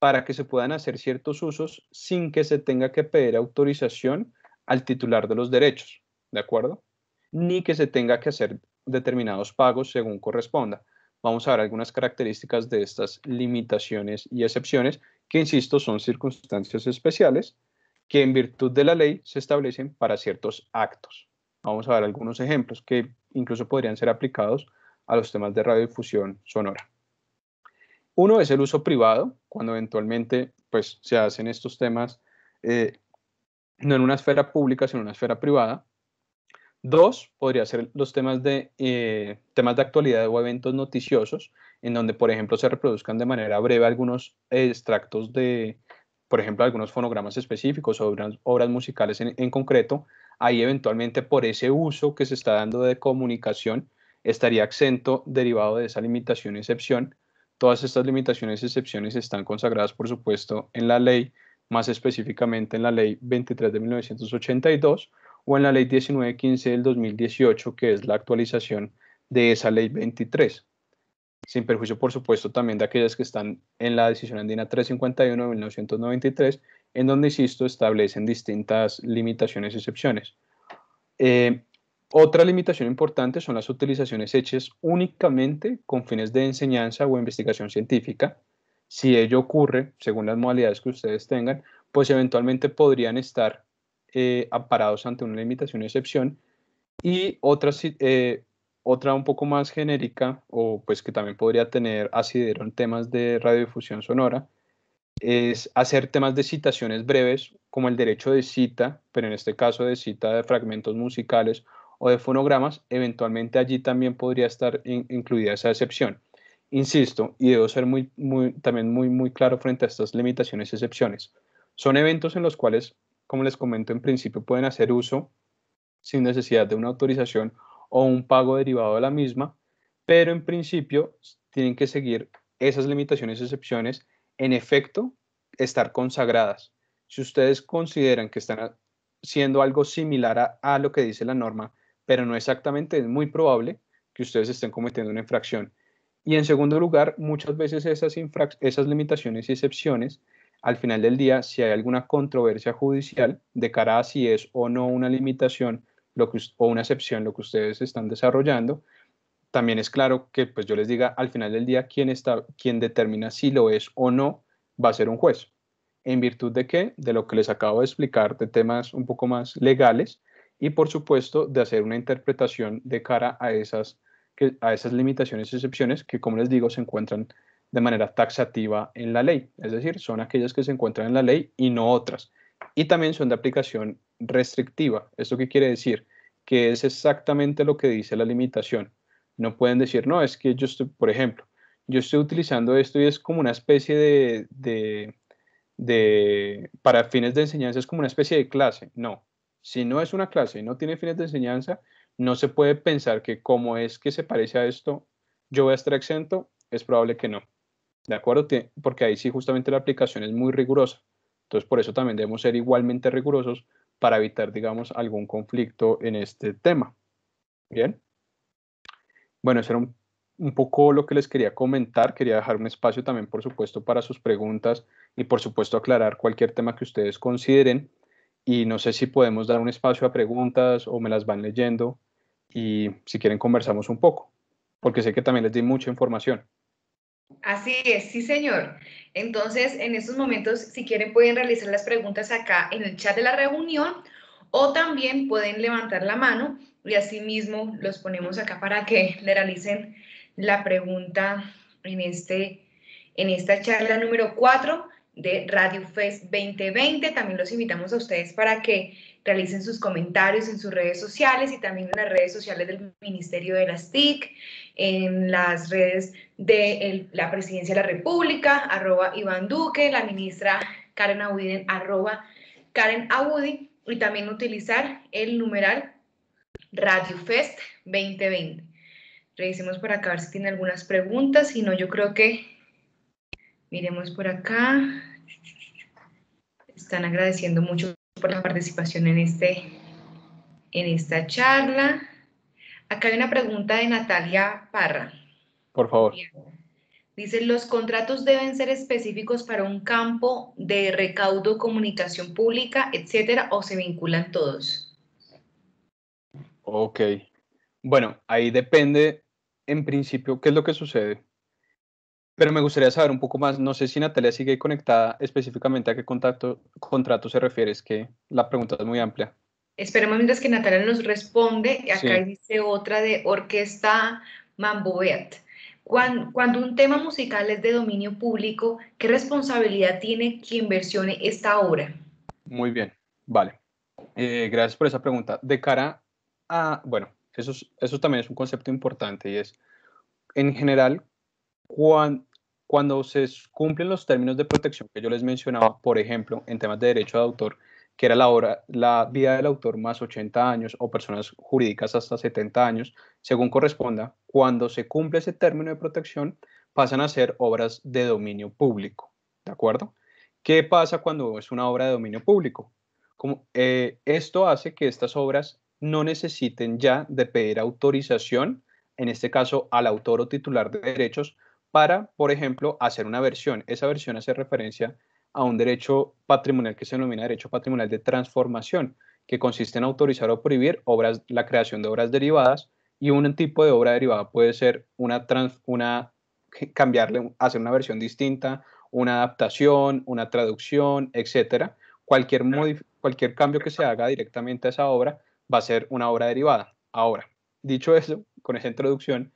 para que se puedan hacer ciertos usos sin que se tenga que pedir autorización al titular de los derechos, ¿de acuerdo? Ni que se tenga que hacer determinados pagos según corresponda. Vamos a ver algunas características de estas limitaciones y excepciones, que insisto, son circunstancias especiales que en virtud de la ley se establecen para ciertos actos. Vamos a ver algunos ejemplos que incluso podrían ser aplicados a los temas de radiodifusión sonora. Uno es el uso privado, cuando eventualmente pues, se hacen estos temas eh, no en una esfera pública, sino en una esfera privada. Dos, podría ser los temas de, eh, temas de actualidad o eventos noticiosos, en donde, por ejemplo, se reproduzcan de manera breve algunos extractos de, por ejemplo, algunos fonogramas específicos o obras, musicales en concreto, ahí eventualmente por ese uso que se está dando de comunicación estaría exento derivado de esa limitación excepción. Todas estas limitaciones excepciones están consagradas, por supuesto, en la ley, más específicamente en la ley 23 de 1982 o en la ley 1915 del 2018, que es la actualización de esa ley 23 sin perjuicio, por supuesto, también de aquellas que están en la decisión andina 351 de 1993 en donde, insisto, establecen distintas limitaciones y excepciones. Eh, otra limitación importante son las utilizaciones hechas únicamente con fines de enseñanza o investigación científica. Si ello ocurre, según las modalidades que ustedes tengan, pues eventualmente podrían estar aparados eh, amparados ante una limitación y excepción. Y otra, eh, otra un poco más genérica, o pues que también podría tener asidero en temas de radiodifusión sonora, es hacer temas de citaciones breves, como el derecho de cita, pero en este caso de cita de fragmentos musicales o de fonogramas, eventualmente allí también podría estar incluida esa excepción. Insisto, y debo ser muy, muy, también muy, muy claro frente a estas limitaciones y excepciones. Son eventos en los cuales, como les comento en principio, pueden hacer uso sin necesidad de una autorización o un pago derivado de la misma, pero en principio tienen que seguir esas limitaciones y excepciones en efecto estar consagradas. Si ustedes consideran que están siendo algo similar a, lo que dice la norma, pero no exactamente, es muy probable que ustedes estén cometiendo una infracción. Y en segundo lugar, muchas veces esas, esas limitaciones y excepciones, al final del día, si hay alguna controversia judicial de cara a si es o no una limitación o una excepción lo que ustedes están desarrollando, también es claro que pues yo les diga al final del día quién, está, quién determina si lo es o no va a ser un juez. ¿En virtud de qué? De lo que les acabo de explicar de temas un poco más legales y por supuesto de hacer una interpretación de cara a esas, a esas limitaciones y excepciones que como les digo se encuentran de manera taxativa en la ley. Es decir, son aquellas que se encuentran en la ley y no otras. Y también son de aplicación restrictiva. ¿Esto qué quiere decir? Que es exactamente lo que dice la limitación no pueden decir, no, es que yo estoy, por ejemplo, yo estoy utilizando esto y es como una especie de, para fines de enseñanza, es como una especie de clase. No, si no es una clase y no tiene fines de enseñanza, no se puede pensar que como es que se parece a esto, yo voy a estar exento, es probable que no. ¿De acuerdo? Porque ahí sí justamente la aplicación es muy rigurosa. Entonces, por eso también debemos ser igualmente rigurosos para evitar, digamos, algún conflicto en este tema. Bien. Bueno, eso era un, poco lo que les quería comentar. Quería dejar un espacio también, por supuesto, para sus preguntas y, por supuesto, aclarar cualquier tema que ustedes consideren. Y no sé si podemos dar un espacio a preguntas o me las van leyendo y si quieren conversamos un poco, porque sé que también les di mucha información. Así es, sí señor. Entonces, en estos momentos, si quieren, pueden realizar las preguntas acá en el chat de la reunión o también pueden levantar la mano y asimismo los ponemos acá para que le realicen la pregunta en, este, en esta charla número 4 de Radio Fest 2020. También los invitamos a ustedes para que realicen sus comentarios en sus redes sociales y también en las redes sociales del Ministerio de las TIC, en las redes de la Presidencia de la República, arroba Iván Duque, la ministra Karen Abudin, arroba Karen y también utilizar el numeral Radio Fest 2020. Revisemos por acá a ver si tiene algunas preguntas, si no yo creo que miremos por acá. Están agradeciendo mucho por la participación en, este, en esta charla. Acá hay una pregunta de Natalia Parra. Por favor. Dice, los contratos deben ser específicos para un campo de recaudo, comunicación pública, etcétera, o se vinculan todos. Ok. Bueno, ahí depende, en principio, qué es lo que sucede. Pero me gustaría saber un poco más, no sé si Natalia sigue conectada específicamente a qué contacto, contrato se refiere, es que la pregunta es muy amplia. Esperemos mientras que Natalia nos responde, acá dice otra de Orquesta Mamboet. Cuando, cuando, un tema musical es de dominio público, ¿qué responsabilidad tiene quien versione esta obra? Muy bien, vale. Eh, gracias por esa pregunta. De cara Ah, bueno, eso, también es un concepto importante y es, en general, cuando se cumplen los términos de protección que yo les mencionaba, por ejemplo, en temas de derecho de autor, que era la, la vida del autor más 80 años o personas jurídicas hasta 70 años, según corresponda, cuando se cumple ese término de protección, pasan a ser obras de dominio público. ¿De acuerdo? ¿Qué pasa cuando es una obra de dominio público? Como, eh, esto hace que estas obras no necesiten ya de pedir autorización, en este caso al autor o titular de derechos, para, por ejemplo, hacer una versión. Esa versión hace referencia a un derecho patrimonial que se denomina derecho patrimonial de transformación, que consiste en autorizar o prohibir obras, la creación de obras derivadas y un tipo de obra derivada puede ser una, una cambiarle, hacer una versión distinta, una adaptación, una traducción, etcétera. Cualquier, cualquier cambio que se haga directamente a esa obra va a ser una obra derivada. Ahora, dicho eso, con esa introducción,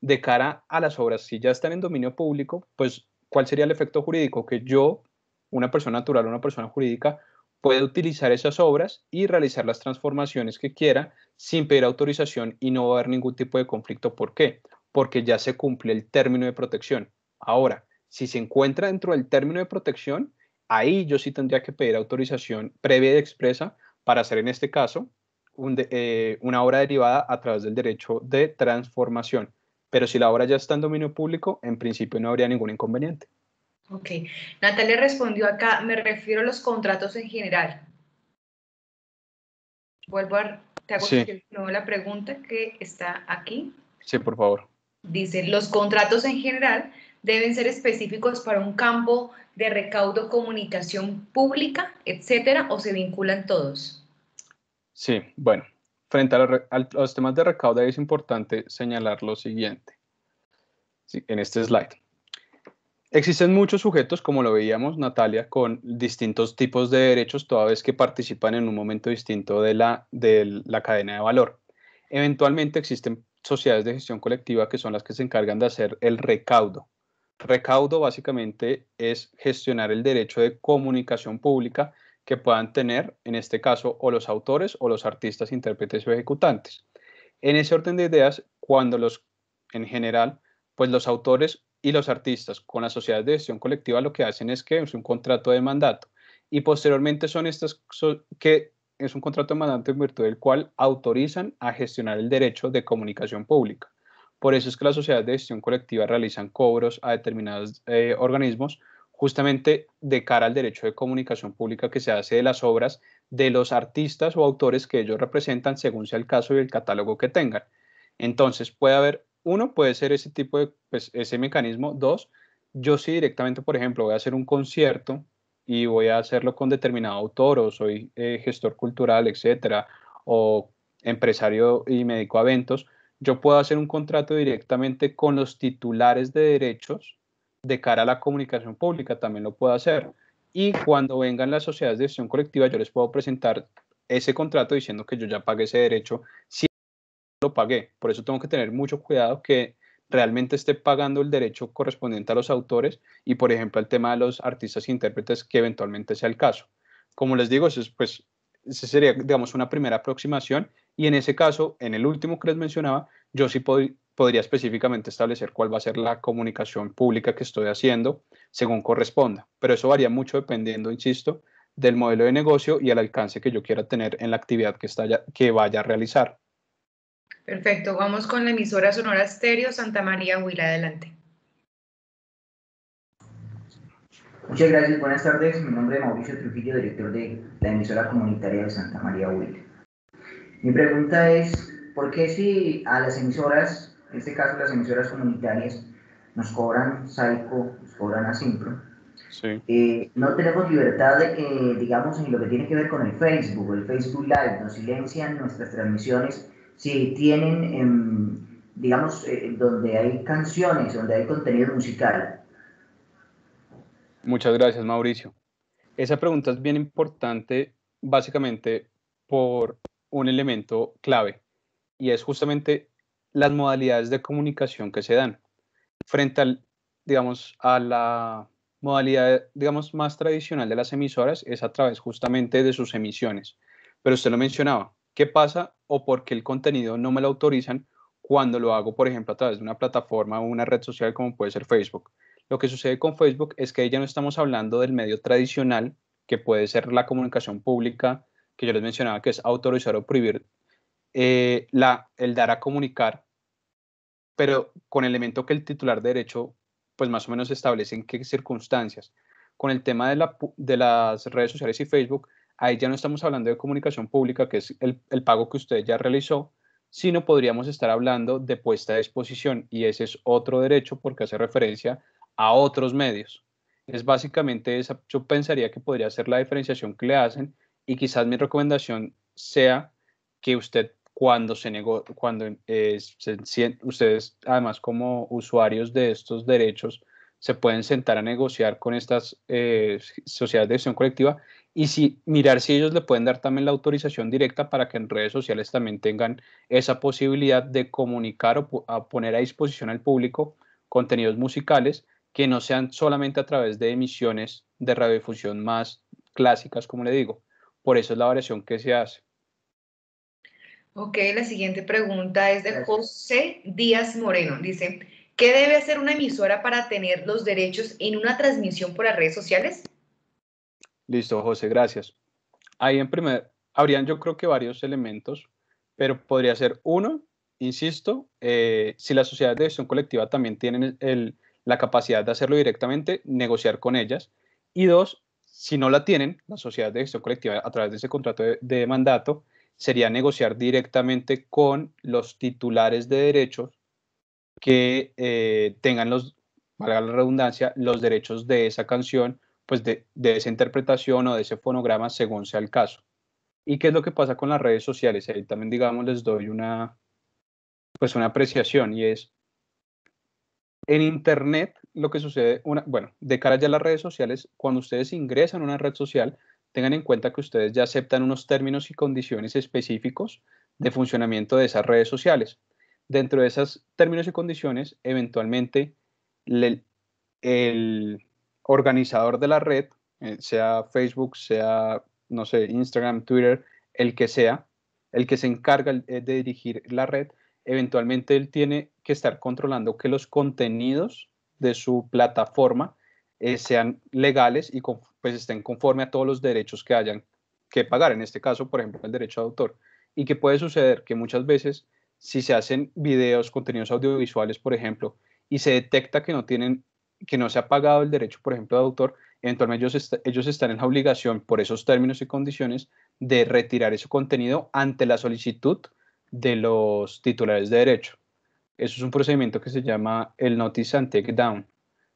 de cara a las obras, si ya están en dominio público, pues, ¿cuál sería el efecto jurídico? Que yo, una persona natural o una persona jurídica, pueda utilizar esas obras y realizar las transformaciones que quiera sin pedir autorización y no va a haber ningún tipo de conflicto. ¿Por qué? Porque ya se cumple el término de protección. Ahora, si se encuentra dentro del término de protección, ahí yo sí tendría que pedir autorización previa y expresa para hacer en este caso eh, una obra derivada a través del derecho de transformación. Pero si la obra ya está en dominio público, en principio no habría ningún inconveniente. Ok. Natalia respondió acá, me refiero a los contratos en general. Vuelvo a, la pregunta que está aquí. Sí, por favor. Dice, los contratos en general deben ser específicos para un campo de recaudo, comunicación pública, etcétera, o se vinculan todos. Sí, bueno, frente a, los temas de recaudo es importante señalar lo siguiente en este slide. Existen muchos sujetos, como lo veíamos Natalia, con distintos tipos de derechos, toda vez que participan en un momento distinto de la cadena de valor. Eventualmente existen sociedades de gestión colectiva que son las que se encargan de hacer el recaudo. Recaudo básicamente es gestionar el derecho de comunicación pública que puedan tener, en este caso, o los autores o los artistas, intérpretes o ejecutantes. En ese orden de ideas, cuando los, en general, pues los autores y los artistas con las sociedades de gestión colectiva lo que hacen es que es un contrato de mandato y posteriormente son estas que es un contrato de mandato en virtud del cual autorizan a gestionar el derecho de comunicación pública. Por eso es que las sociedades de gestión colectiva realizan cobros a determinados eh, organismos justamente de cara al derecho de comunicación pública que se hace de las obras de los artistas o autores que ellos representan según sea el caso y el catálogo que tengan. Entonces puede haber, uno, puede ser ese tipo de, pues, ese mecanismo. Dos, yo sí directamente, por ejemplo, voy a hacer un concierto y voy a hacerlo con determinado autor o soy eh, gestor cultural, etcétera, o empresario y médico a eventos, yo puedo hacer un contrato directamente con los titulares de derechos de cara a la comunicación pública también lo puedo hacer. Y cuando vengan las sociedades de gestión colectiva, yo les puedo presentar ese contrato diciendo que yo ya pagué ese derecho, si lo pagué. Por eso tengo que tener mucho cuidado que realmente esté pagando el derecho correspondiente a los autores y, por ejemplo, el tema de los artistas e intérpretes, que eventualmente sea el caso. Como les digo, eso pues, sería, digamos, una primera aproximación y en ese caso, en el último que les mencionaba, yo sí puedo podría específicamente establecer cuál va a ser la comunicación pública que estoy haciendo según corresponda. Pero eso varía mucho dependiendo, insisto, del modelo de negocio y el alcance que yo quiera tener en la actividad que, está que vaya a realizar. Perfecto, vamos con la emisora Sonora Estéreo Santa María Huila, adelante. Muchas gracias, buenas tardes. Mi nombre es Mauricio Trujillo, director de la emisora comunitaria de Santa María Huila. Mi pregunta es, ¿por qué si a las emisoras en este caso, las emisoras comunitarias nos cobran Saico, nos cobran Asimpro. Sí. Eh, no tenemos libertad de que, digamos, en lo que tiene que ver con el Facebook, el Facebook Live, nos silencian nuestras transmisiones. Si tienen, em, digamos, eh, donde hay canciones, donde hay contenido musical. Muchas gracias, Mauricio. Esa pregunta es bien importante, básicamente por un elemento clave, y es justamente las modalidades de comunicación que se dan. Frente al, digamos, a la modalidad, digamos, más tradicional de las emisoras es a través justamente de sus emisiones. Pero usted lo mencionaba, ¿qué pasa o por qué el contenido no me lo autorizan cuando lo hago, por ejemplo, a través de una plataforma o una red social como puede ser Facebook? Lo que sucede con Facebook es que ya no estamos hablando del medio tradicional, que puede ser la comunicación pública, que yo les mencionaba, que es autorizar o prohibir eh, la, el dar a comunicar, pero con el elemento que el titular de derecho, pues más o menos establece en qué circunstancias. Con el tema de, las redes sociales y Facebook, ahí ya no estamos hablando de comunicación pública, que es el, el pago que usted ya realizó, sino podríamos estar hablando de puesta a disposición, y ese es otro derecho porque hace referencia a otros medios. Es básicamente esa, yo pensaría que podría ser la diferenciación que le hacen, y quizás mi recomendación sea que usted cuando se cuando eh, ustedes, además como usuarios de estos derechos, se pueden sentar a negociar con estas eh, sociedades de gestión colectiva y si, mirar si ellos le pueden dar también la autorización directa para que en redes sociales también tengan esa posibilidad de comunicar o poner a disposición al público contenidos musicales que no sean solamente a través de emisiones de radiodifusión más clásicas, como le digo. Por eso es la variación que se hace. Ok, la siguiente pregunta es de José Díaz Moreno. Dice, ¿qué debe hacer una emisora para tener los derechos en una transmisión por las redes sociales? Listo, José, gracias. Ahí en primer, habrían yo creo que varios elementos, pero podría ser uno, insisto, eh, si las sociedades de gestión colectiva también tienen la capacidad de hacerlo directamente, negociar con ellas. Y dos, si no la tienen, las sociedades de gestión colectiva a través de ese contrato de mandato, sería negociar directamente con los titulares de derechos que eh, tengan los, valga la redundancia, los derechos de esa canción, pues de, esa interpretación o de ese fonograma según sea el caso. ¿Y qué es lo que pasa con las redes sociales? Ahí también, digamos, les doy una, pues una apreciación y es, en Internet lo que sucede, una, bueno, de cara ya a las redes sociales, cuando ustedes ingresan a una red social, tengan en cuenta que ustedes ya aceptan unos términos y condiciones específicos de funcionamiento de esas redes sociales. Dentro de esos términos y condiciones, eventualmente el organizador de la red, eh, sea Facebook, sea, no sé, Instagram, Twitter, el que sea, el que se encarga eh, de dirigir la red, eventualmente él tiene que estar controlando que los contenidos de su plataforma eh, sean legales y con, pues estén conforme a todos los derechos que hayan que pagar, en este caso, por ejemplo, el derecho de autor. Y que puede suceder que muchas veces, si se hacen videos, contenidos audiovisuales, por ejemplo, y se detecta que no tienen, que no se ha pagado el derecho, por ejemplo, de autor, entonces ellos, ellos están en la obligación, por esos términos y condiciones, de retirar ese contenido ante la solicitud de los titulares de derecho. Eso es un procedimiento que se llama el Notice and Take Down,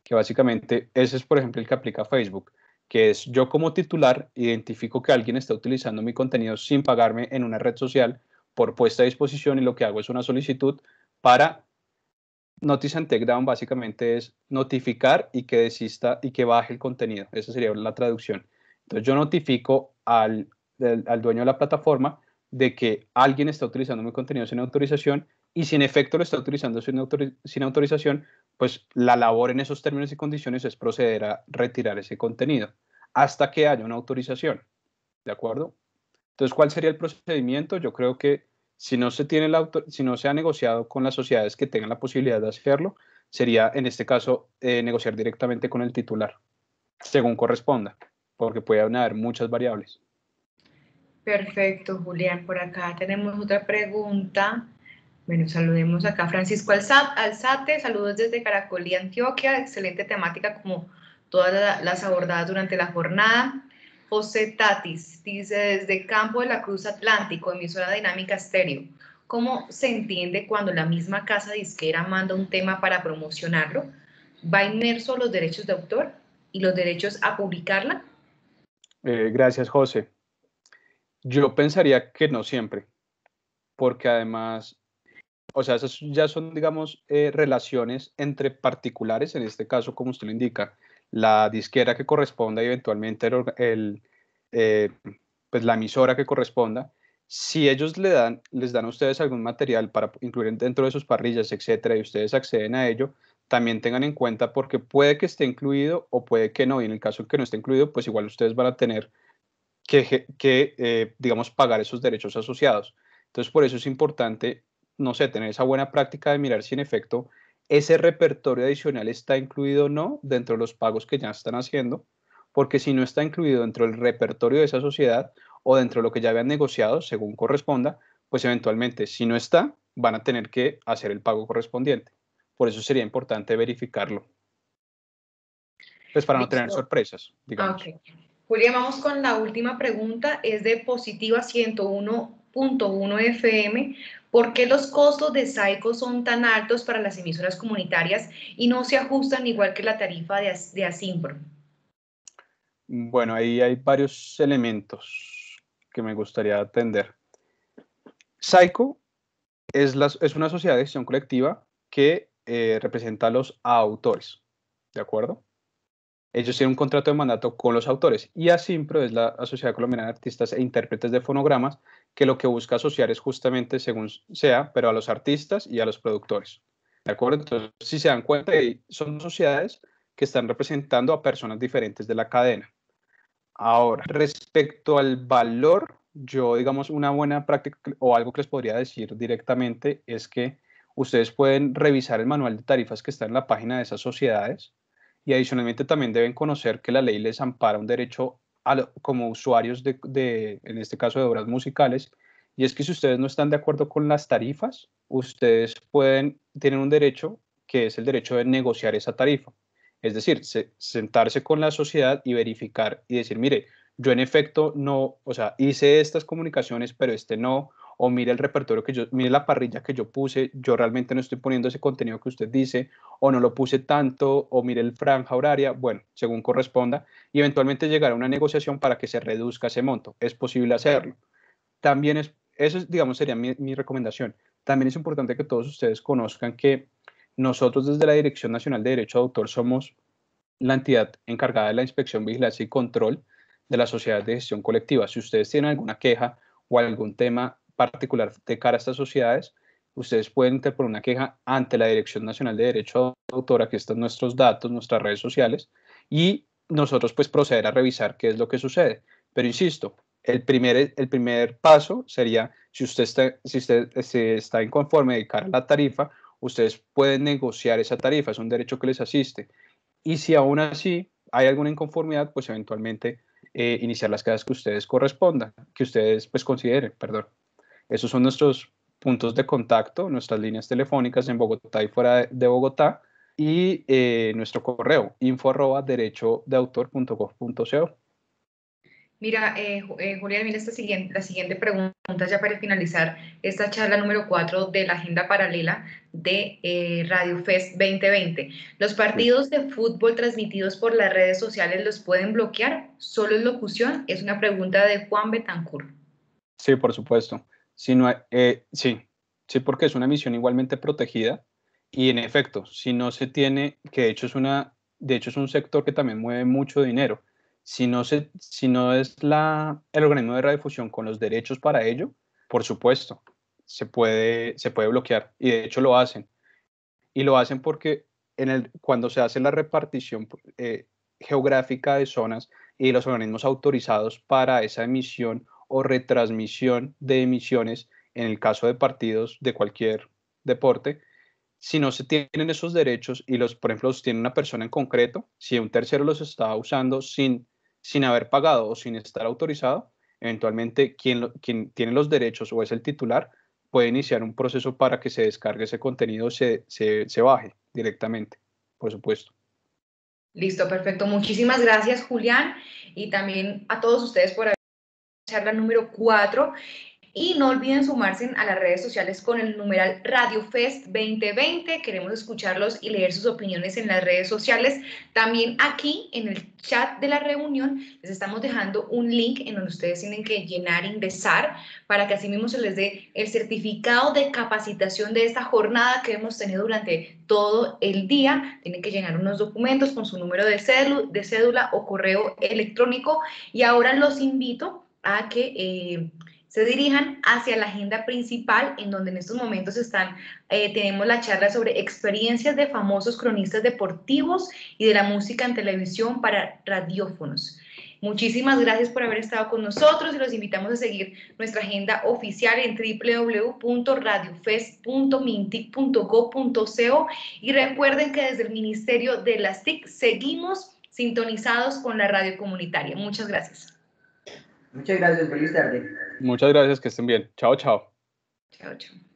que básicamente ese es, por ejemplo, el que aplica Facebook que es yo como titular identifico que alguien está utilizando mi contenido sin pagarme en una red social por puesta a disposición y lo que hago es una solicitud para Notice and básicamente es notificar y que desista y que baje el contenido. Esa sería la traducción. Entonces yo notifico al, dueño de la plataforma de que alguien está utilizando mi contenido sin autorización y si en efecto lo está utilizando sin, sin autorización, pues la labor en esos términos y condiciones es proceder a retirar ese contenido hasta que haya una autorización. ¿De acuerdo? Entonces, ¿cuál sería el procedimiento? Yo creo que si no se, tiene la si no se ha negociado con las sociedades que tengan la posibilidad de hacerlo, sería en este caso eh, negociar directamente con el titular, según corresponda, porque puede haber muchas variables. Perfecto, Julián. Por acá tenemos otra pregunta bueno, saludemos acá Francisco Alzate, saludos desde y Antioquia, excelente temática como todas las abordadas durante la jornada. José Tatis dice desde Campo de la Cruz Atlántico, emisora Dinámica Estéreo. ¿Cómo se entiende cuando la misma casa disquera manda un tema para promocionarlo? ¿Va inmerso los derechos de autor y los derechos a publicarla? Eh, gracias, José. Yo pensaría que no siempre, porque además o sea, esas ya son, digamos, eh, relaciones entre particulares, en este caso, como usted lo indica, la disquera que corresponda y eventualmente el, eh, pues la emisora que corresponda. Si ellos le dan, les dan a ustedes algún material para incluir dentro de sus parrillas, etcétera, y ustedes acceden a ello, también tengan en cuenta porque puede que esté incluido o puede que no. Y en el caso que no esté incluido, pues igual ustedes van a tener que, que eh, digamos, pagar esos derechos asociados. Entonces, por eso es importante no sé, tener esa buena práctica de mirar si en efecto ese repertorio adicional está incluido o no dentro de los pagos que ya están haciendo, porque si no está incluido dentro del repertorio de esa sociedad o dentro de lo que ya habían negociado, según corresponda, pues eventualmente si no está, van a tener que hacer el pago correspondiente. Por eso sería importante verificarlo. Pues para no tener sorpresas, digamos. Ah, Julia, vamos con la última pregunta, es de Positiva 101 FM, ¿por qué los costos de SAICO son tan altos para las emisoras comunitarias y no se ajustan igual que la tarifa de, de Asimpro? Bueno, ahí hay varios elementos que me gustaría atender. SAICO es, es una sociedad de gestión colectiva que eh, representa a los autores, ¿de acuerdo? Ellos tienen un contrato de mandato con los autores y ASIMPRO es la Sociedad Colombiana de Artistas e Intérpretes de Fonogramas, que lo que busca asociar es justamente, según sea, pero a los artistas y a los productores. ¿De acuerdo? Entonces, si se dan cuenta, son sociedades que están representando a personas diferentes de la cadena. Ahora, respecto al valor, yo digamos una buena práctica o algo que les podría decir directamente es que ustedes pueden revisar el manual de tarifas que está en la página de esas sociedades y adicionalmente también deben conocer que la ley les ampara un derecho como usuarios de, en este caso, de obras musicales, y es que si ustedes no están de acuerdo con las tarifas, ustedes pueden, tienen un derecho que es el derecho de negociar esa tarifa. Es decir, sentarse con la sociedad y verificar y decir, mire, yo en efecto no, o sea, hice estas comunicaciones, pero este no, o mire el repertorio que yo, mire la parrilla que yo puse, yo realmente no estoy poniendo ese contenido que usted dice, o no lo puse tanto, o mire el franja horaria, bueno, según corresponda, y eventualmente llegará a una negociación para que se reduzca ese monto. Es posible hacerlo. También es, eso digamos, sería mi, mi recomendación. También es importante que todos ustedes conozcan que nosotros desde la Dirección Nacional de Derecho de Autor somos la entidad encargada de la inspección, vigilancia y control de las sociedades de gestión colectiva. Si ustedes tienen alguna queja o algún tema particular de cara a estas sociedades, ustedes pueden interponer una queja ante la Dirección Nacional de Derecho Autora que están nuestros datos, nuestras redes sociales, y nosotros pues proceder a revisar qué es lo que sucede. Pero insisto, el primer, el primer paso sería, si usted, está, si usted está inconforme de cara a la tarifa, ustedes pueden negociar esa tarifa, es un derecho que les asiste. Y si aún así hay alguna inconformidad, pues eventualmente eh, iniciar las quejas que ustedes correspondan, que ustedes pues consideren, perdón. Esos son nuestros puntos de contacto, nuestras líneas telefónicas en Bogotá y fuera de Bogotá y eh, nuestro correo info derecho de autor Mira, eh, eh Julián, mira esta siguiente, la siguiente pregunta ya para finalizar esta charla número 4 de la agenda paralela de eh, Radio Fest 2020. ¿Los partidos de fútbol transmitidos por las redes sociales los pueden bloquear? ¿Solo es locución? Es una pregunta de Juan Betancourt. Sí, por supuesto. Eh, sí, sí, porque es una emisión igualmente protegida y en efecto, si no se tiene, que de hecho es una, de hecho es un sector que también mueve mucho dinero. Si no, se, si no es la, el organismo de radiodifusión con los derechos para ello, por supuesto, se puede, se puede bloquear y de hecho lo hacen. Y lo hacen porque en el, cuando se hace la repartición eh, geográfica de zonas y los organismos autorizados para esa emisión o retransmisión de emisiones en el caso de partidos de cualquier deporte, si no se tienen esos derechos y los, por ejemplo, los tiene una persona en concreto, si un tercero los está usando sin, sin haber pagado o sin estar autorizado, eventualmente quien, quien tiene los derechos o es el titular puede iniciar un proceso para que se descargue ese contenido, se, se, se baje directamente, por supuesto. Listo, perfecto. Muchísimas gracias, Julián, y también a todos ustedes por haber charla número 4. Y no olviden sumarse a las redes sociales con el numeral Radio Fest 2020. Queremos escucharlos y leer sus opiniones en las redes sociales. También aquí en el chat de la reunión les estamos dejando un link en donde ustedes tienen que llenar, ingresar, para que así mismo se les dé el certificado de capacitación de esta jornada que hemos tenido durante todo el día. Tienen que llenar unos documentos con su número de, de cédula o correo electrónico. Y ahora los invito a que eh, se dirijan hacia la agenda principal, en donde en estos momentos están, eh, tenemos la charla sobre experiencias de famosos cronistas deportivos y de la música en televisión para radiófonos. Muchísimas gracias por haber estado con nosotros y los invitamos a seguir nuestra agenda oficial en www.radiofest.mintic.go.co y recuerden que desde el Ministerio de las TIC seguimos sintonizados con la radio comunitaria. Muchas gracias. Muchas gracias, feliz tarde. Muchas gracias, que estén bien. Chao, chao. Chao, chao.